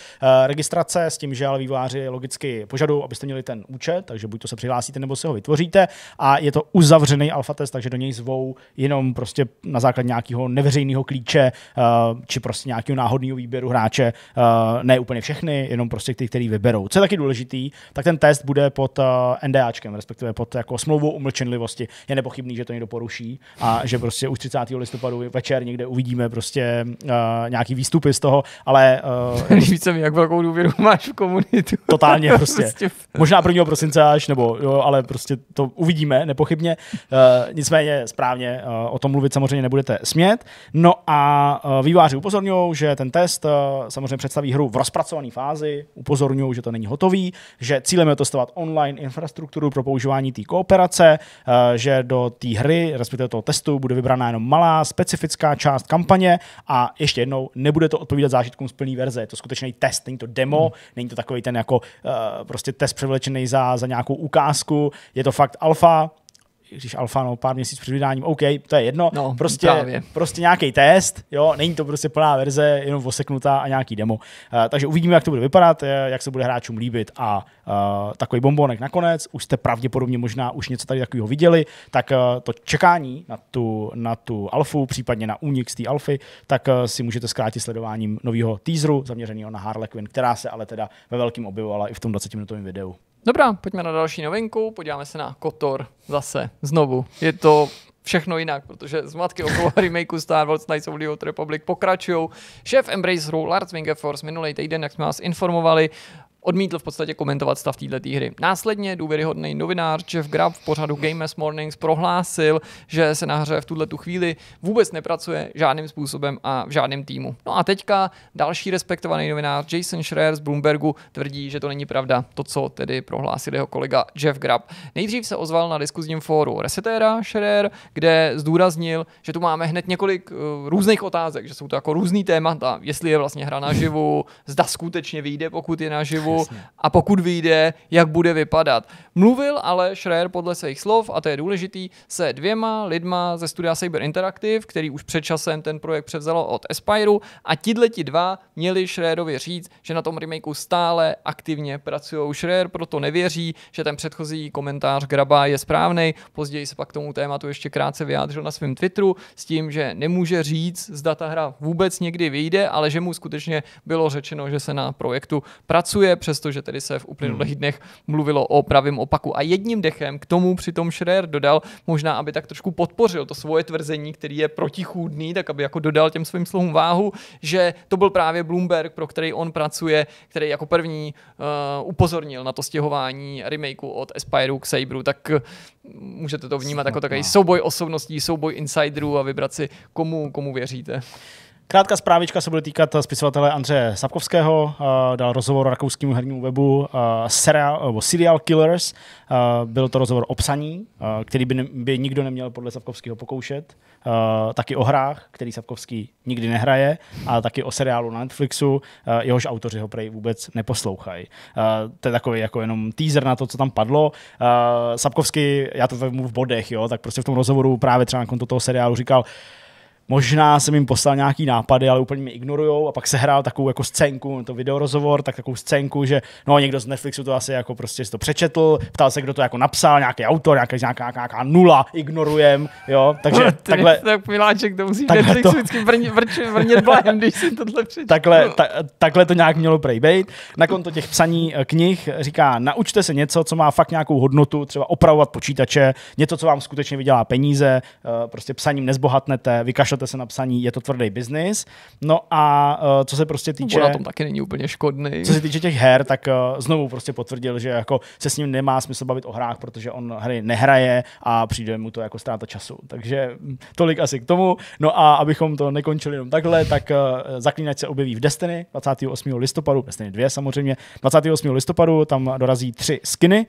Registrace s tím, že ale výváři logicky požadují, abyste měli ten účet, takže buď to se přihlásíte, nebo se ho vytvoříte a je to uzavřený alfa test, takže do něj zvou jenom prostě na základ nějakého neveřejného klíče eh, či prostě nějakého náhodného výběru hráče, eh, ne úplně všechny, jenom prostě ty, který vyberou. Co je taky důležitý, tak ten test bude pod eh, NDAčkem, respektive pod jako smlouvou umlčenlivosti. Je nepochybný, že to někdo poruší a že prostě už 30. listopadu večer někde uvidíme prostě nějaký výstupy z toho, ale... Uh, Když víc jak velkou důvěru máš v komunitu. Totálně prostě. prostě Možná 1. prosince až, nebo jo, ale prostě to uvidíme, nepochybně. Uh, nicméně správně uh, o tom mluvit samozřejmě nebudete smět. No a uh, eh, výváři upozorňují, že ten test uh, samozřejmě představí hru v rozpracované fázi, upozorňují, že to není hotový, že cílem je testovat online infrastrukturu pro používání té kooperace, uh, že do té hry, respektive toho testu, bude vybraná jenom malá specifická část kampaně a ještě jednou, nebude to odpovídat zážitkům z plné verze. Je to skutečný test, není to demo, hmm. není to takový ten jako uh, prostě test převlečený za, za nějakou ukázku, je to fakt alfa, když alfa no, pár měsíců před vydáním, OK, to je jedno, no, prostě, prostě nějaký test, jo, není to prostě plná verze, jenom oseknutá a nějaký demo. Uh, takže uvidíme, jak to bude vypadat, eh, jak se bude hráčům líbit a uh, takový bombonek nakonec, už jste pravděpodobně možná už něco tady takového viděli, tak uh, to čekání na tu, na tu alfu, případně na únik z té alfy, tak uh, si můžete zkrátit sledováním nového teaseru zaměřeného na Harlequin, která se ale teda ve velkým objevovala i v tom 20-minutovém videu. Dobrá, pojďme na další novinku, podíváme se na Kotor zase, znovu. Je to všechno jinak, protože matky okolo remakeu Star Wars Knights of the Old Republic pokračují. Šéf Embrace Rule Lars Wingerforce minulý týden, jak jsme vás informovali, odmítl v podstatě komentovat stav této hry. Následně důvěryhodný novinář Jeff Grab v pořadu Game As Mornings prohlásil, že se na hře v tuhle tu chvíli vůbec nepracuje žádným způsobem a v žádném týmu. No a teďka další respektovaný novinář Jason Schreier z Bloombergu tvrdí, že to není pravda, to, co tedy prohlásil jeho kolega Jeff Grab. Nejdřív se ozval na diskuzním fóru Resetera Schreier, kde zdůraznil, že tu máme hned několik uh, různých otázek, že jsou to jako různý témata, jestli je vlastně hra naživu, zda skutečně vyjde, pokud je naživu, Jasně. a pokud vyjde, jak bude vypadat. Mluvil ale Schreier podle svých slov, a to je důležitý, se dvěma lidma ze studia Cyber Interactive, který už před časem ten projekt převzalo od Aspireu a tihleti dva měli Schreierovi říct, že na tom remakeu stále aktivně pracují. Schreier proto nevěří, že ten předchozí komentář Graba je správný. Později se pak tomu tématu ještě krátce vyjádřil na svém Twitteru s tím, že nemůže říct, zda ta hra vůbec někdy vyjde, ale že mu skutečně bylo řečeno, že se na projektu pracuje přestože tedy se v uplynulých hmm. dnech mluvilo o pravém opaku. A jedním dechem k tomu přitom Schreier dodal, možná aby tak trošku podpořil to svoje tvrzení, který je protichůdný, tak aby jako dodal těm svým slovům váhu, že to byl právě Bloomberg, pro který on pracuje, který jako první uh, upozornil na to stěhování remakeu od Aspireu k Saberu, tak mm, můžete to vnímat jako takový souboj osobností, souboj insiderů a vybrat si, komu, komu věříte. Krátká zprávička se bude týkat spisovatele Andřeje Sapkovského, eh, dal rozhovor rakouskému hernímu webu eh, serial, eh, nebo serial Killers, byl to rozhovor o psaní, který by, ne, by nikdo neměl podle Sapkovského pokoušet, taky o hrách, který Sapkovský nikdy nehraje, a taky o seriálu na Netflixu, jehož autoři ho prej vůbec neposlouchají. To je takový jako jenom teaser na to, co tam padlo. Sapkovský, já to vezmu v bodech, jo, tak prostě v tom rozhovoru právě třeba na konto toho seriálu říkal, Možná jsem jim poslal nějaký nápady, ale úplně mi ignorujou a pak se hrál takovou jako scénku, to videorozhovor, tak takovou scénku, že no někdo z Netflixu to asi jako prostě to přečetl, ptal se, kdo to jako napsal, nějaký autor, nějaká, nějaká, nějaká nula, ignorujem, jo, takže no, ty, takhle. Tak Miláček, to takhle Netflix to... vždycky vrně, vrně, vrnět blahem, když si tohle přečetl. Takhle, ta, takhle to nějak mělo prej být. Na konto těch psaní eh, knih říká, naučte se něco, co má fakt nějakou hodnotu, třeba opravovat počítače, něco, co vám skutečně vydělá peníze, eh, prostě psaním nezbohatnete, vykašlete kašlete se na psaní, je to tvrdý biznis. No a eh, co se prostě no, týče... No, na tom taky není úplně škodný. Co se týče těch her, tak eh, znovu prostě potvrdil, že jako se s ním nemá smysl bavit o hrách, protože on hry nehraje a přijde mu to jako ztráta času. Takže hm, tolik asi k tomu. No a abychom to nekončili jenom takhle, tak eh, Zaklínač se objeví v Destiny 28. listopadu, Destiny 2 samozřejmě, 28. listopadu tam dorazí tři skiny,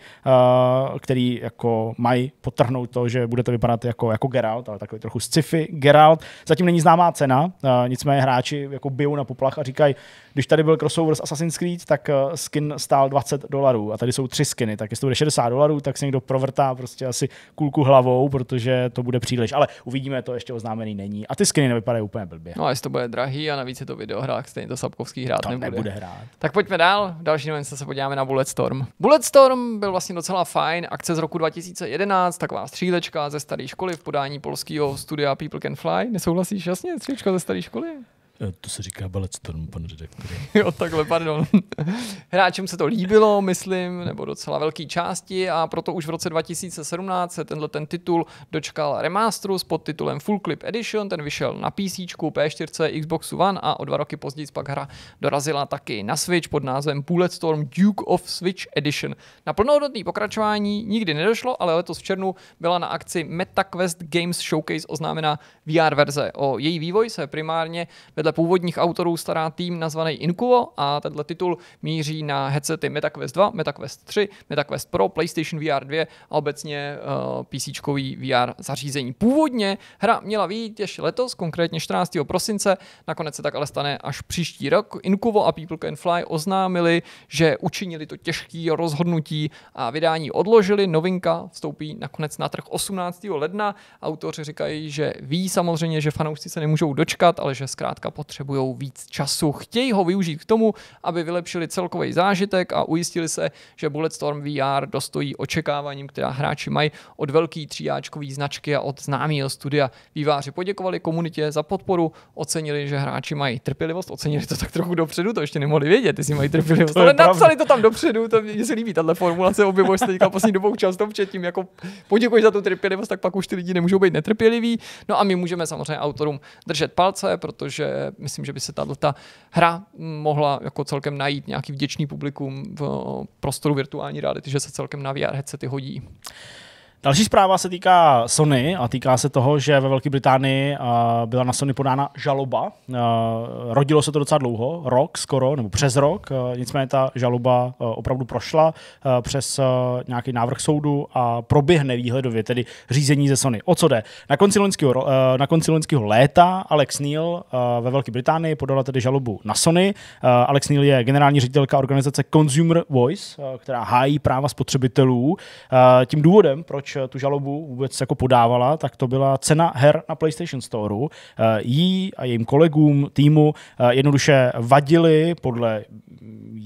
který jako mají potrhnout to, že budete vypadat jako, jako Geralt, ale takový trochu sci-fi Geralt. Zatím není známá cena, eh, nicméně hráči jako bijou na poplach a říkají, když tady byl crossover s Assassin's Creed, tak eh, skin stál 20 dolarů a tady jsou tři skiny, tak jestli to bude 60 dolarů, tak se někdo provrtá prostě asi kulku hlavou, protože to bude příliš. Ale uvidíme, to ještě oznámený není. A ty skiny nevypadají úplně blbě. No a jestli to bude drahý a navíc je to videohrách, stejně to Sapkovský hrát to nebude. nebude hrát. Tak pojďme dál, další novince se podíváme na Bulletstorm. Bulletstorm byl vlastně docela fajn, akce z roku 2011, taková střílečka ze staré školy v podání polského studia People Can Fly. Dnes souhlasíš? Jasně, tričko ze staré školy. Eh, to se říká Balletstorm, pan redaktor. jo, takhle, pardon. Hráčům se to líbilo, myslím, nebo docela velké části a proto už v roce 2017 se tenhle ten titul dočkal remasteru s podtitulem Full Clip Edition, ten vyšel na PC, P4, Xboxu One a o dva roky později pak hra dorazila taky na Switch pod názvem Bulletstorm Duke of Switch Edition. Na plnohodnotné pokračování nikdy nedošlo, ale letos v černu byla na akci MetaQuest Games Showcase oznámena VR verze. O její vývoj se primárně vedle podle původních autorů stará tým nazvaný Incuo a tenhle titul míří na headsety MetaQuest 2, MetaQuest 3, MetaQuest Pro, PlayStation VR 2 a obecně uh, eh, PC VR zařízení. Původně hra měla vyjít ještě letos, konkrétně 14. prosince, nakonec se tak ale stane až příští rok. Incuvo a People Can Fly oznámili, že učinili to těžké rozhodnutí a vydání odložili. Novinka vstoupí nakonec na trh 18. ledna. Autoři říkají, že ví samozřejmě, že fanoušci se nemůžou dočkat, ale že zkrátka potřebují víc času. Chtějí ho využít k tomu, aby vylepšili celkový zážitek a ujistili se, že Bulletstorm VR dostojí očekáváním, která hráči mají od velký tříáčkový značky a od známého studia. Výváři poděkovali komunitě za podporu, ocenili, že hráči mají trpělivost, ocenili to tak trochu dopředu, to ještě nemohli vědět, jestli mají trpělivost, to ale napsali to tam dopředu, to mě se líbí, tahle formulace objevuje se teďka poslední dobou často, předtím jako poděkuji za tu trpělivost, tak pak už ty lidi nemůžou být netrpěliví. No a my můžeme samozřejmě autorům držet palce, protože myslím, že by se tato ta hra mohla jako celkem najít nějaký vděčný publikum v prostoru virtuální reality, že se celkem na VR headsety hodí. Další zpráva se týká Sony a týká se toho, že ve Velké Británii eh, byla na Sony podána žaloba. Eh, rodilo se to docela dlouho, rok skoro, nebo přes rok. Eh, nicméně ta žaloba opravdu prošla přes nějaký návrh soudu a proběhne výhledově, tedy řízení ze Sony. O co jde? Na konci loňského, léta Alex Neil ve Velké Británii podala tedy žalobu na Sony. Alex Neil je generální ředitelka organizace Consumer Voice, která hájí práva spotřebitelů. Tím důvodem, proč proč eh, tu žalobu vůbec jako podávala, tak to byla cena her na PlayStation Storeu. Eh, jí a jejím kolegům, týmu eh, jednoduše vadili podle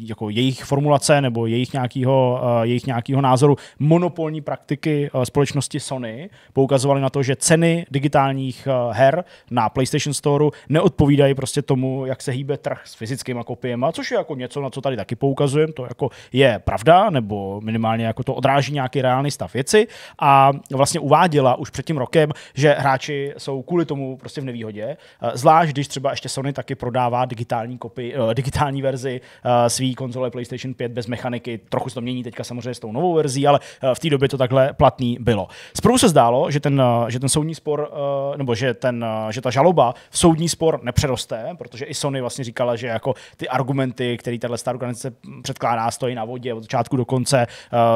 jako jejich formulace nebo jejich nějakého, eh, jejich nějakýho názoru monopolní praktiky eh, společnosti Sony poukazovaly na to, že ceny digitálních eh, her na PlayStation Store neodpovídají prostě tomu, jak se hýbe trh s fyzickými kopiemi, což je jako něco, na co tady taky poukazujeme, to jako je pravda, nebo minimálně jako to odráží nějaký reálný stav věci a vlastně uváděla už před tím rokem, že hráči jsou kvůli tomu prostě v nevýhodě, zvlášť když třeba ještě Sony taky prodává digitální, kopii, digitální verzi svých konzole PlayStation 5 bez mechaniky. Trochu se to mění teďka samozřejmě s tou novou verzí, ale eh, v té době to takhle platný bylo. Zprvu se zdálo, že ten, eh, že ten soudní spor, eh, nebo že, ten, že ta žaloba v soudní spor nepřeroste, protože i Sony vlastně říkala, že jako ty argumenty, které tahle stará organizace předkládá, stojí na vodě od začátku do konce,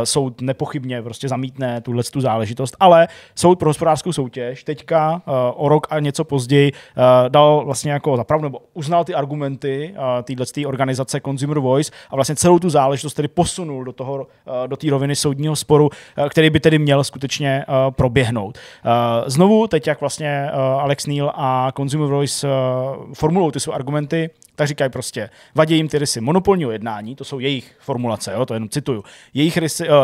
soud nepochybně prostě zamítne tuhle tu záležitost, ale soud pro hospodářskou soutěž teďka o rok a něco později dal vlastně jako zapravdu, nebo uznal ty argumenty téhle organizace Consumer Voice Boys a vlastně celou tu záležitost tedy posunul do toho, eh, do té roviny soudního sporu, eh, který by tedy měl skutečně eh, proběhnout. Znovu teď, jak vlastně Alex Neil a Consumer Voice formulují ty své argumenty, tak říkají prostě, vadí jim ty rysy monopolního jednání, to jsou jejich formulace, jo, to jenom cituju, jejich rysy, uh,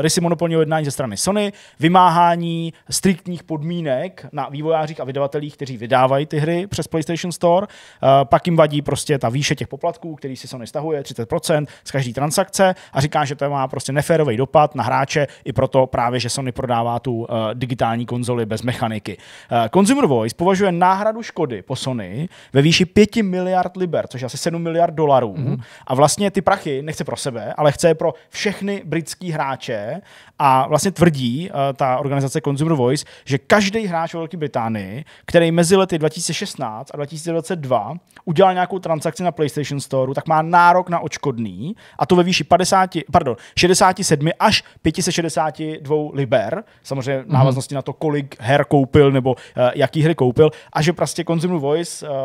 rysy monopolního jednání ze strany Sony, vymáhání striktních podmínek na vývojářích a vydavatelích, kteří vydávají ty hry přes PlayStation Store, uh, pak jim vadí prostě ta výše těch poplatků, který si Sony stahuje, 30% z každé transakce a říká, že to má prostě neférový dopad na hráče i proto právě, že Sony prodává tu uh, digitální konzoli bez mechaniky. Uh, Consumer Voice považuje náhradu škody po Sony ve výši 5 miliard liber, což je asi 7 miliard dolarů. Mm-hmm. A vlastně ty prachy nechce pro sebe, ale chce je pro všechny britský hráče. A vlastně tvrdí uh, ta organizace Consumer Voice, že každý hráč ve Velké Británii, který mezi lety 2016 a 2022 udělal nějakou transakci na PlayStation Store, tak má nárok na očkodný a to ve výši 50, pardon, 67 až 562 liber, samozřejmě mm-hmm. návaznosti na to, kolik her koupil nebo uh, jaký hry koupil, a že prostě Consumer Voice, uh,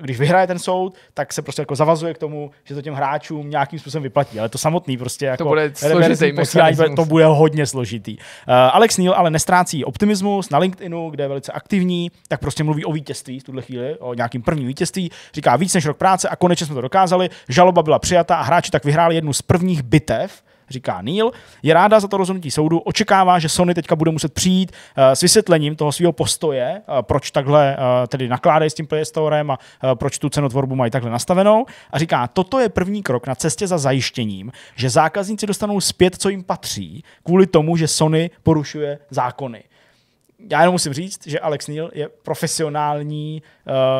když vyhraje ten soud, tak se prostě jako zavazuje k tomu, že to těm hráčům nějakým způsobem vyplatí. Ale to samotný prostě jako to bude, složitý posílání, to bude hodně složitý. Uh, Alex Neil ale nestrácí optimismus na LinkedInu, kde je velice aktivní, tak prostě mluví o vítězství v tuhle chvíli, o nějakým prvním vítězství. Říká víc než rok práce a konečně jsme to dokázali. Žaloba byla přijata a hráči tak vyhráli jednu z prvních bitev říká Neil. Je ráda za to rozhodnutí soudu, očekává, že Sony teďka bude muset přijít eh, s vysvětlením toho svého postoje, eh, proč takhle eh, tedy nakládají s tím Play Storem a proč tu cenotvorbu mají takhle nastavenou. A říká, toto je první krok na cestě za zajištěním, že zákazníci dostanou zpět, co jim patří, kvůli tomu, že Sony porušuje zákony já jenom musím říct, že Alex Neil je profesionální,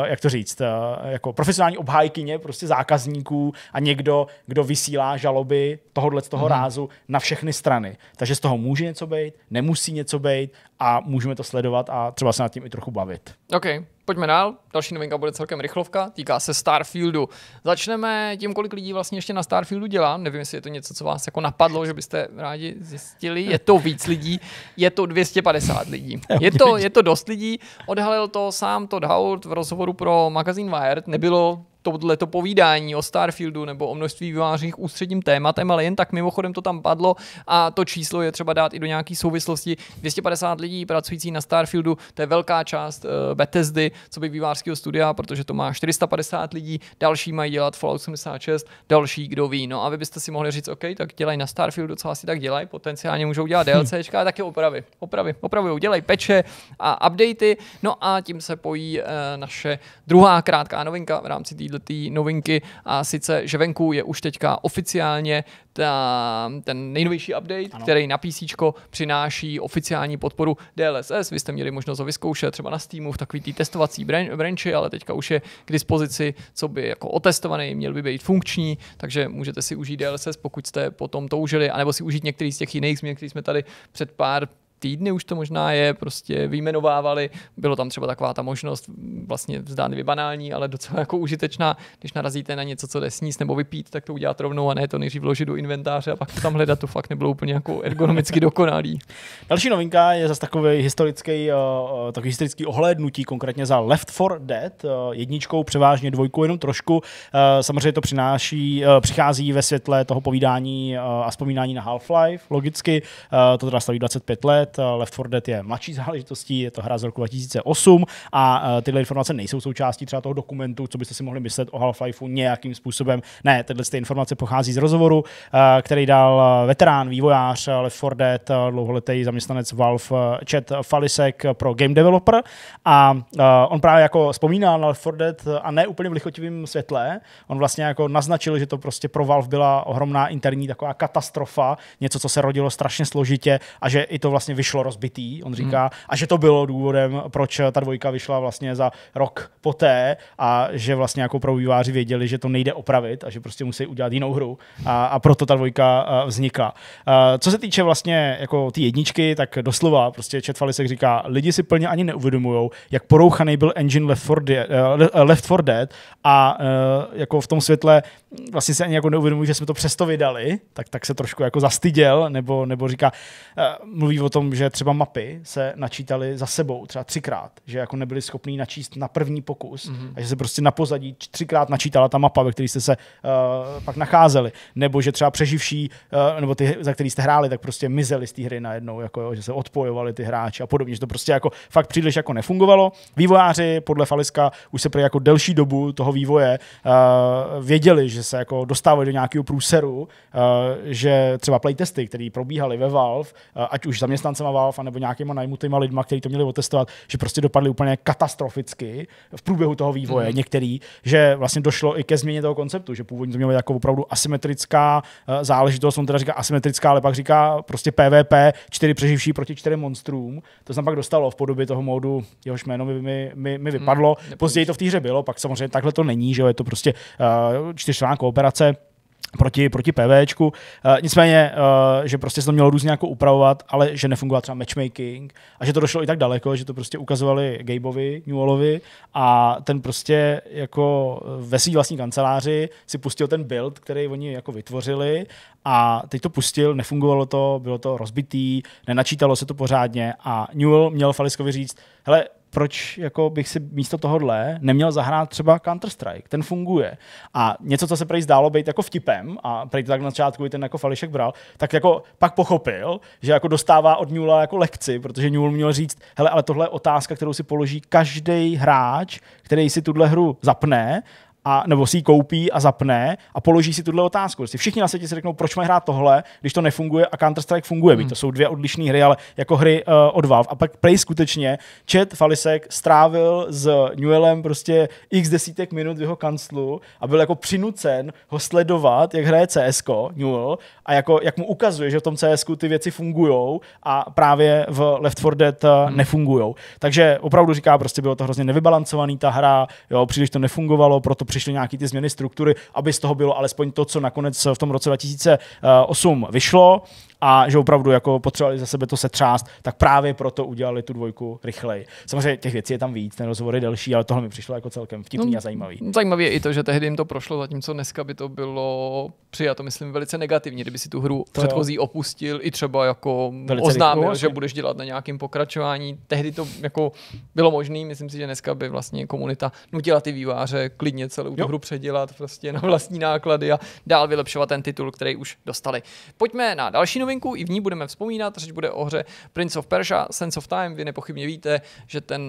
uh, jak to říct, uh, jako profesionální obhájkyně prostě zákazníků a někdo, kdo vysílá žaloby tohohle z toho mm-hmm. rázu na všechny strany. Takže z toho může něco být, nemusí něco být a můžeme to sledovat a třeba se nad tím i trochu bavit. OK, pojďme dál. Další novinka bude celkem rychlovka, týká se Starfieldu. Začneme tím, kolik lidí vlastně ještě na Starfieldu dělá. Nevím, jestli je to něco, co vás jako napadlo, že byste rádi zjistili. Je to víc lidí, je to 250 lidí. Je to, je to dost lidí. Odhalil to sám Todd Howard v rozhovoru pro magazín Wired. Nebylo tohleto povídání o Starfieldu nebo o množství vyvářených ústředním tématem, ale jen tak mimochodem to tam padlo a to číslo je třeba dát i do nějaké souvislosti. 250 lidí pracující na Starfieldu, to je velká část uh, Bethesdy, co by vývářského studia, protože to má 450 lidí, další mají dělat Fallout 76, další kdo ví. No a vy byste si mohli říct, OK, tak dělají na Starfieldu, co asi tak dělají, potenciálně můžou dělat hm. DLCčka, ale taky opravy. Opravy, opravy, udělej peče a updaty, no a tím se pojí uh, naše druhá krátká novinka v rámci týdne ty novinky a sice, že venku je už teďka oficiálně ta, ten nejnovější update, ano. který na PC přináší oficiální podporu DLSS. Vy jste měli možnost ho vyzkoušet třeba na Steamu v takový testovací branči, ale teďka už je k dispozici, co by jako otestovaný, měl by být funkční, takže můžete si užít DLSS, pokud jste potom toužili, anebo si užít některý z těch jiných změn, které jsme tady před pár týdny už to možná je, prostě vyjmenovávali, bylo tam třeba taková ta možnost, mm, vlastně zdánlivě banální, ale docela jako užitečná, když narazíte na něco, co jde sníst nebo vypít, tak to udělat rovnou a ne to nejdřív vložit do inventáře a pak to tam hledat, to fakt nebylo úplně jako ergonomicky dokonalý. Další novinka je zase takový historický, eh, eh, takový historický ohlédnutí, konkrétně za Left 4 Dead, eh, jedničkou převážně dvojku, jenom trošku. samozřejmě to přináší, přichází ve světle toho povídání a vzpomínání na Half-Life, logicky, to teda staví 25 let, Dead. Left 4 Dead je mladší záležitostí, je to hra z roku 2008 a e, tyhle informace nejsou součástí třeba toho dokumentu, co byste si mohli myslet o Half-Lifeu nějakým způsobem. Ne, tyhle ty informace pochází z rozhovoru, e, který dal e, veterán, vývojář Left 4 Dead, dlouholetý zaměstnanec Valve Chad Falisek pro game developer a on právě jako vzpomínal na Left 4 Dead a ne úplně v lichotivém světle. On vlastně jako naznačil, že to prostě pro Valve byla ohromná interní taková katastrofa, něco, co se rodilo strašně složitě a že i to vlastně vyšlo rozbitý, on hmm. říká, hmm. a že to bylo důvodem, proč ta dvojka vyšla vlastně za rok poté a že vlastně jako pro výváři věděli, že to nejde opravit a že prostě musí udělat jinou hru a, a proto ta dvojka eh, vznikla. Eh, co se týče vlastně jako ty jedničky, tak doslova prostě Chet Falisek říká, lidi si plně ani neuvědomují, jak porouchaný byl engine Left 4 Dead, eh, Left 4 Dead a jako v tom světle vlastně se ani jako neuvědomují, že jsme to přesto vydali, tak, tak se trošku jako zastyděl, nebo, nebo říká, mluví o tom, tom, že třeba mapy se načítaly za sebou třeba třikrát, že jako nebyli schopní načíst na první pokus mm-hmm. a že se prostě na pozadí třikrát načítala ta mapa, ve které jste se uh, pak nacházeli, nebo že třeba přeživší, uh, nebo ty, za který jste hráli, tak prostě mizeli z té hry najednou, jako jo, že se odpojovali ty hráči a podobně, že to prostě jako fakt příliš jako nefungovalo. Vývojáři podle Faliska už se pro jako delší dobu toho vývoje uh, věděli, že se jako dostávají do nějakého průseru, uh, že třeba playtesty, které probíhaly ve Valve, uh, ať už zaměstnanci zaměstnancema Valve nebo nějakýma najmutýma lidma, kteří to měli otestovat, že prostě dopadly úplně katastroficky v průběhu toho vývoje mm. některý, že vlastně došlo i ke změně toho konceptu, že původně to mělo jako opravdu asymetrická eh, záležitost, on teda říká asymetrická, ale pak říká prostě PvP, čtyři přeživší proti čtyřem monstrům. To se pak dostalo v podobě toho módu, jehož jméno mi, mi, mi, mi mhm. vypadlo. Mm. Později to v té hře bylo, pak samozřejmě takhle to není, že jo, je to prostě uh, eh, čtyřčlánková kooperace proti, proti PVčku. Uh, eh, nicméně, uh, že prostě se to mělo různě jako upravovat, ale že nefungoval třeba matchmaking a že to došlo i tak daleko, že to prostě ukazovali Gabeovi, Newallovi a ten prostě jako ve svý vlastní kanceláři si pustil ten build, který oni jako vytvořili a teď to pustil, nefungovalo to, bylo to rozbitý, nenačítalo se to pořádně a Newell měl Faliskovi říct, hele, proč jako bych si místo tohohle neměl zahrát třeba Counter-Strike, ten funguje. A něco, co se prej zdálo být jako vtipem, a prej to tak na začátku i ten jako Fališek bral, tak jako pak pochopil, že jako dostává od Newla jako lekci, protože Newl měl říct, hele, ale tohle je otázka, kterou si položí každý hráč, který si tuhle hru zapne a, nebo si ji koupí a zapne a položí si tuhle otázku. Prostě všichni na světě si řeknou, proč mají hrát tohle, když to nefunguje a Counter-Strike funguje. Hmm. To jsou dvě odlišné hry, ale jako hry uh, od Valve. A pak Play skutečně, Chet Falisek strávil s Newellem prostě x desítek minut v jeho kanclu a byl jako přinucen ho sledovat, jak hraje CS Newell a jako, jak mu ukazuje, že v tom CS ty věci fungují a právě v Left 4 Dead eh, hmm. nefungují. Takže opravdu říká, prostě bylo to hrozně nevybalancovaný ta hra, jo, příliš to nefungovalo, proto přišly nějaké ty změny struktury, aby z toho bylo alespoň to, co nakonec v tom roce 2008 vyšlo a že opravdu jako potřebovali za sebe to setřást, tak právě proto udělali tu dvojku rychleji. Samozřejmě těch věcí je tam víc, ten rozhovor je delší, ale tohle mi přišlo jako celkem vtipný no, a zajímavý. Zajímavé je i to, že tehdy jim to prošlo, zatímco dneska by to bylo přijato, myslím, velice negativně, kdyby si tu hru to předchozí jo. opustil i třeba jako velice oznámil, rychle. No, že budeš dělat na nějakém pokračování. Tehdy to jako bylo možné, myslím si, že dneska by vlastně komunita nutila ty výváře klidně celou jo. tu hru předělat prostě na vlastní náklady a dál vylepšovat ten titul, který už dostali. Pojďme na další novinku, i v ní budeme vzpomínat, řeč bude o hře Prince of Persia, Sense of Time, vy nepochybně víte, že ten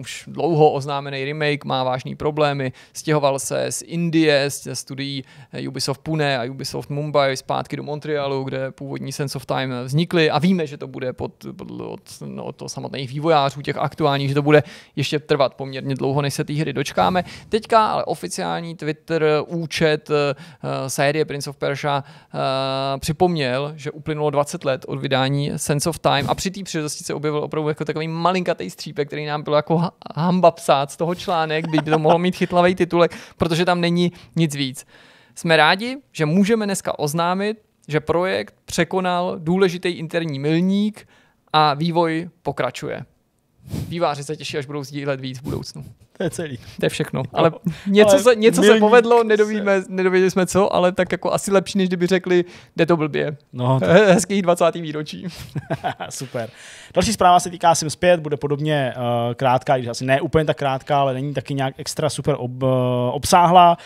už dlouho oznámený remake má vážný problémy, stěhoval se z Indie, z studií eh, Ubisoft Pune a Ubisoft Mumbai zpátky do Montrealu, kde původní Sense of Time eh, vznikly a víme, že to bude pod, pod od, no, od samotných vývojářů, těch aktuálních, že to bude ještě trvat poměrně dlouho, než se té hry dočkáme. Teďka ale oficiální Twitter účet uh, série Prince of Persia uh, připomněl, že uplynul uplynulo 20 let od vydání Sense of Time a při té příležitosti se objevil opravdu jako takový malinkatý střípek, který nám bylo jako hamba psát z toho článek, by to mohlo mít chytlavý titulek, protože tam není nic víc. Jsme rádi, že můžeme dneska oznámit, že projekt překonal důležitý interní milník a vývoj pokračuje. Výváři se těší, až budou sdílet víc v budoucnu. To je celý. To je všechno. Ale něco, ale se, něco se povedlo, nedovíme, se. nedověděli jsme co, ale tak jako asi lepší, než kdyby řekli, jde to blbě. No, tak. Hezký 20. výročí. Super. Další zpráva se týká Sims 5, bude podobně uh, krátká, když asi ne úplně tak krátká, ale není taky nějak extra super ob, uh, obsáhlá.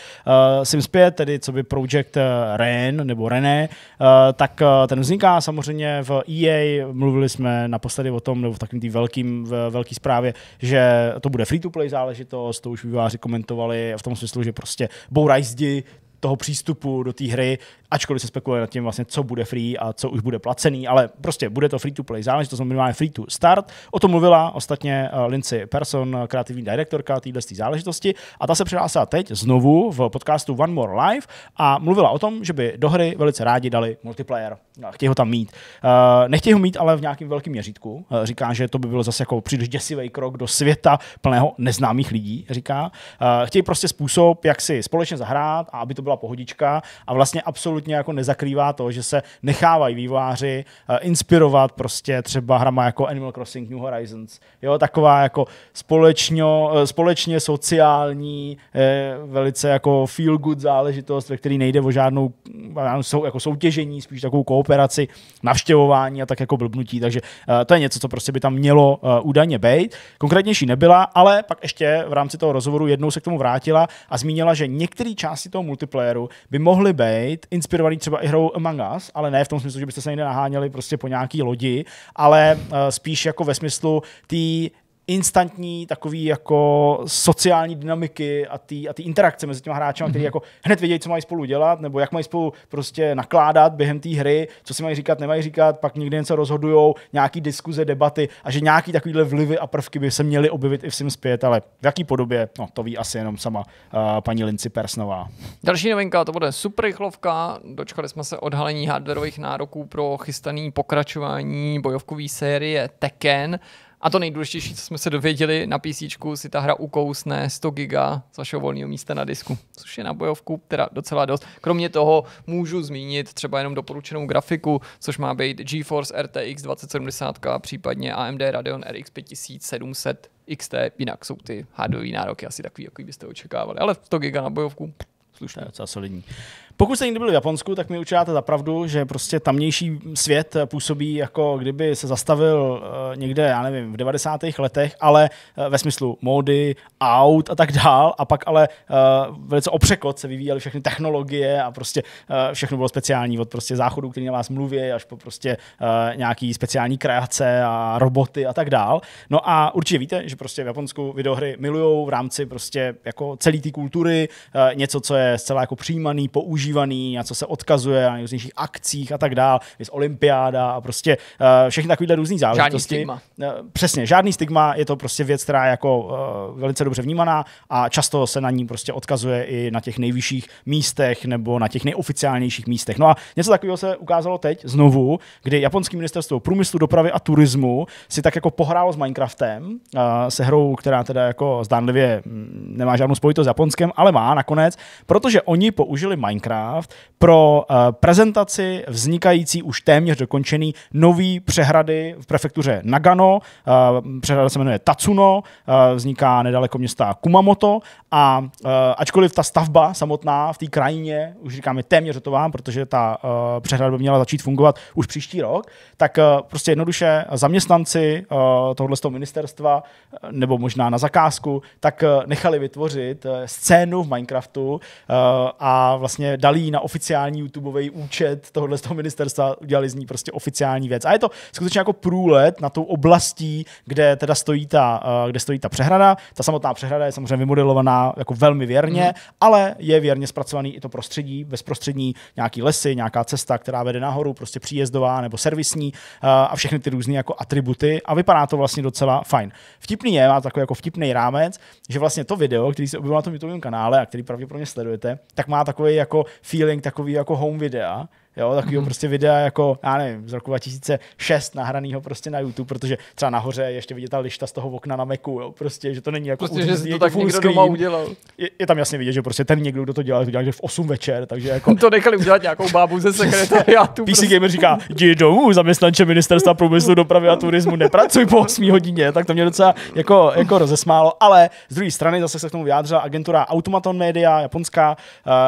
Uh, Sims 5, tedy co by Project Ren nebo René, uh, tak uh, ten vzniká samozřejmě v EA, mluvili jsme naposledy o tom, nebo v takovém velkým, velký zprávě, že to bude free to play záležitost záležitost, to už výváři komentovali v tom smyslu, že prostě bouraj zdi, toho přístupu do té hry, ačkoliv se spekuluje nad tím, vlastně, co bude free a co už bude placený, ale prostě bude to free to play záležitost, to znamená free to start. O tom mluvila ostatně eh, Lindsay Person, kreativní direktorka téhle záležitosti a ta se přihlásila teď znovu v podcastu One More Live a mluvila o tom, že by do hry velice rádi dali multiplayer. No, chtějí ho tam mít. Eh, nechtějí ho mít ale v nějakém velkém měřítku. Eh, říká, že to by byl zase jako příliš děsivý krok do světa plného neznámých lidí, říká. Chtějí prostě způsob, jak si společně zahrát a aby to bylo byla pohodička a vlastně absolutně jako nezakrývá to, že se nechávají výváři eh, inspirovat prostě třeba hrama jako Animal Crossing New Horizons. Jo, taková jako společně, eh, společně sociální, eh, velice jako feel good záležitost, ve který nejde o žádnou jako soutěžení, spíš takovou kooperaci, navštěvování a tak jako blbnutí, takže to je něco, co prostě by tam mělo údajně být. Konkrétnější nebyla, ale pak ještě v rámci toho rozhovoru jednou se k tomu vrátila a zmínila, že některé části toho multiplayer multiplayeru by mohly být inspirovaný třeba i hrou Among Us, ale ne v tom smyslu, že byste se někde naháněli prostě po nějaký lodi, ale uh, spíš jako ve smyslu té instantní takový jako sociální dynamiky a ty a ty interakce mezi těma hráči, mm-hmm. kteří mhm. jako hned vědějí, co mají spolu dělat, nebo jak mají spolu prostě nakládat během té hry, co si mají říkat, nemají říkat, pak někdy něco rozhodujou, nějaký diskuze, debaty a že nějaký takovýhle vlivy a prvky by se měly objevit i v Sims 5, ale v jaký podobě, no to ví asi jenom sama uh, paní Linci Persnová. Další novinka, to bude super rychlovka, dočkali jsme se odhalení hardwareových nároků pro chystaný pokračování bojovkové série Tekken. A to nejdůležitější, co jsme se dověděli, na PC si ta hra ukousne 100 giga z vašeho volného místa na disku, což je na bojovku teda docela dost. Kromě toho můžu zmínit třeba jenom doporučenou grafiku, což má být GeForce RTX 2070, případně AMD Radeon RX 5700 XT, jinak jsou ty hardové nároky asi takový, jaký byste očekávali, ale 100 giga na bojovku, slušné. To je docela solidní. Pokud jste někdy byli v Japonsku, tak mi učíte za pravdu, že prostě tamnější svět působí jako kdyby se zastavil eh, někde, já nevím, v 90. letech, ale eh, ve smyslu módy, aut a tak dál. A pak ale eh, velice opřekot se vyvíjely všechny technologie a prostě všechno bylo speciální od prostě záchodu, který na vás mluví, až po prostě nějaký speciální kreace a roboty a tak dál. No a určitě víte, že prostě v Japonsku videohry milujou v rámci prostě jako celé té kultury, něco, co je zcela jako přijímaný, používaný používaný a co se odkazuje na různějších akcích a tak dál, je olympiáda a prostě uh, všechny takovýhle různý záležitosti. Žádný stigma. Uh, přesně, žádný stigma, je to prostě věc, která je jako uh, velice dobře vnímaná a často se na ní prostě odkazuje i na těch nejvyšších místech nebo na těch nejoficiálnějších místech. No a něco takového se ukázalo teď znovu, kdy japonský ministerstvo průmyslu, dopravy a turismu si tak jako pohrálo s Minecraftem, uh, se hrou, která teda jako zdánlivě mm, nemá žádnou spojitost s Japonskem, ale má nakonec, protože oni použili Minecraft Minecraft pro uh, prezentaci vznikající už téměř dokončený nový přehrady v prefektuře Nagano. Uh, přehrada se jmenuje Tatsuno, uh, vzniká nedaleko města Kumamoto a uh, ačkoliv ta stavba samotná v té krajině, už říkáme téměř hotová, protože ta uh, přehrada by měla začít fungovat už příští rok, tak uh, prostě jednoduše zaměstnanci uh, tohoto ministerstva nebo možná na zakázku, tak uh, nechali vytvořit uh, scénu v Minecraftu uh, a vlastně dali dali na oficiální YouTubeový účet tohohle z toho ministerstva, udělali z ní prostě oficiální věc. A je to skutečně jako průlet na tou oblastí, kde teda stojí ta, eh, kde stojí ta přehrada. Ta samotná přehrada je samozřejmě vymodelovaná jako velmi věrně, mm. ale je věrně zpracovaný i to prostředí, bezprostřední nějaký lesy, nějaká cesta, která vede nahoru, prostě příjezdová nebo servisní eh, a všechny ty různé jako atributy a vypadá to vlastně docela fajn. Vtipný je, má takový jako vtipný rámec, že vlastně to video, který se objevil na tom YouTube kanále a který pravděpodobně sledujete, tak má takový jako feeling takový jako home videa, Jo, takový mm-hmm. prostě videa jako, já nevím, z roku 2006 nahraného prostě na YouTube, protože třeba nahoře je ještě vidět ta lišta z toho okna na Macu, jo, prostě, že to není jako prostě, že to tak někdo screen. doma udělal. Je, je, tam jasně vidět, že prostě ten někdo, kdo to dělal, to dělal že v 8 večer, takže jako... to nechali udělat nějakou bábu ze sekretariátu. PC prostě. Gamer říká, jdi domů, zaměstnanče ministerstva průmyslu, dopravy a turismu, nepracuj po 8 hodině, tak to mě docela jako, jako rozesmálo, ale z druhé strany zase se k tomu vyjádřila agentura Automaton Media, japonská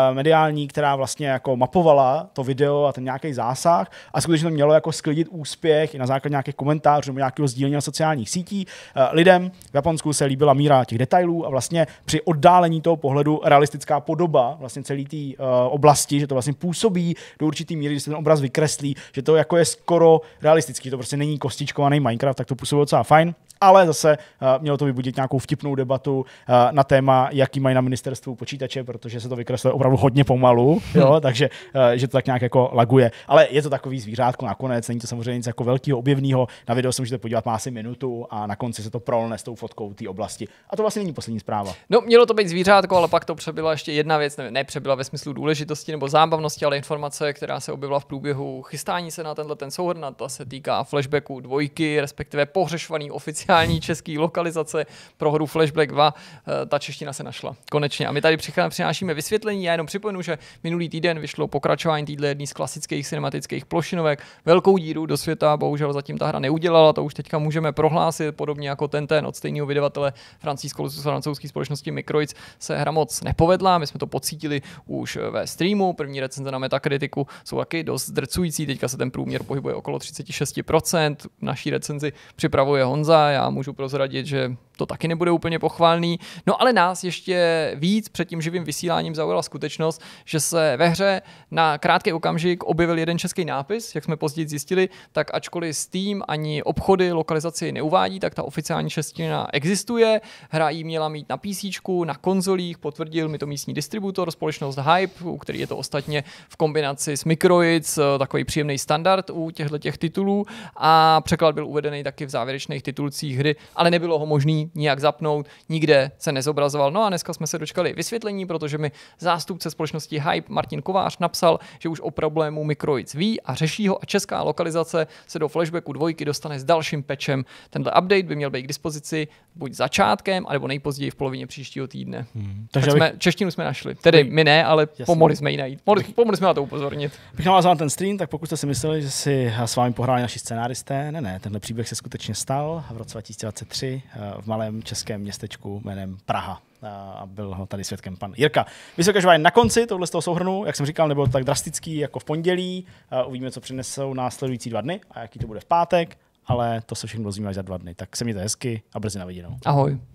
uh, mediální, která vlastně jako mapovala to video video a ten nějaký zásah a skutečně to mělo jako sklidit úspěch i na základě nějakých komentářů nebo nějakého sdílení na sociálních sítí. Eh, lidem v Japonsku se líbila míra těch detailů a vlastně při oddálení toho pohledu realistická podoba vlastně celé té eh, oblasti, že to vlastně působí do určitý míry, když se ten obraz vykreslí, že to jako je skoro realistický, to prostě není kostičkovaný Minecraft, tak to působilo docela fajn ale zase uh, mělo to vybudit nějakou vtipnou debatu uh, na téma, jaký mají na ministerstvu počítače, protože se to vykresluje opravdu hodně pomalu, hm. jo, takže uh, že to tak nějak jako laguje. Ale je to takový zvířátko nakonec, není to samozřejmě nic jako velkého objevného. Na video se můžete podívat, má asi minutu a na konci se to prolne s tou fotkou té oblasti. A to vlastně není poslední zpráva. No, mělo to být zvířátko, ale pak to přebyla ještě jedna věc, ne, ne přebyla ve smyslu důležitosti nebo zábavnosti, ale informace, která se objevila v průběhu chystání se na tenhle ten souhrn, ta se týká flashbacku dvojky, respektive pohřešovaný oficiál hledání český lokalizace pro hru Flashback 2. Eh, ta čeština se našla konečně. A my tady přinášíme vysvětlení. Já jenom připomenu, že minulý týden vyšlo pokračování týdle jedné z klasických cinematických plošinovek. Velkou díru do světa bohužel zatím ta hra neudělala, to už teďka můžeme prohlásit, podobně jako ten ten od stejného vydavatele francouzské francouzský společnosti Microids se hra moc nepovedla. My jsme to pocítili už eh, ve streamu. První recenze na Metakritiku jsou taky dost zdrcující. Teďka se ten průměr pohybuje okolo 36%. Naší recenzi připravuje Honza, já já můžu prozradit, že to taky nebude úplně pochválný. No ale nás ještě víc před tím živým vysíláním zaujala skutečnost, že se ve hře na krátký okamžik objevil jeden český nápis, jak jsme později zjistili, tak ačkoliv Steam ani obchody lokalizaci neuvádí, tak ta oficiální čeština existuje. Hra jí měla mít na PC, na konzolích, potvrdil mi to místní distributor, společnost Hype, u který je to ostatně v kombinaci s Microids, eh, takový příjemný standard u těchto těch titulů a překlad byl uvedený taky v závěrečných titulcích funkcích hry, ale nebylo ho možné nijak zapnout, nikde se nezobrazoval. No a dneska jsme se dočkali vysvětlení, protože mi zástupce společnosti Hype Martin Kovář napsal, že už o problému Microids ví a řeší ho a česká lokalizace se do flashbacku dvojky dostane s dalším pečem. Tenhle update by měl být k dispozici buď začátkem, anebo nejpozději v polovině příštího týdne. Hmm. Takže tak jsme, abych... češtinu jsme našli. Tedy my ne, ale Jasně. pomohli jsme ji najít. Pomohli, bych... pomohli jsme na to upozornit. Bych navázal ten stream, tak pokud jste si mysleli, že si s vámi pohráli naši scenáristé, ne, ne, tenhle příběh se skutečně stal v roce roce 2023 eh, v malém českém městečku jménem Praha. Eh, a byl ho tady svědkem pan Jirka. Vy se na konci tohle z toho souhrnu, jak jsem říkal, nebylo to tak drastický jako v pondělí. Eh, uvidíme, co přinesou následující dva dny a jaký to bude v pátek, ale to se všechno dozvíme až za dva dny. Tak se mějte hezky a brzy na viděnou. Ahoj.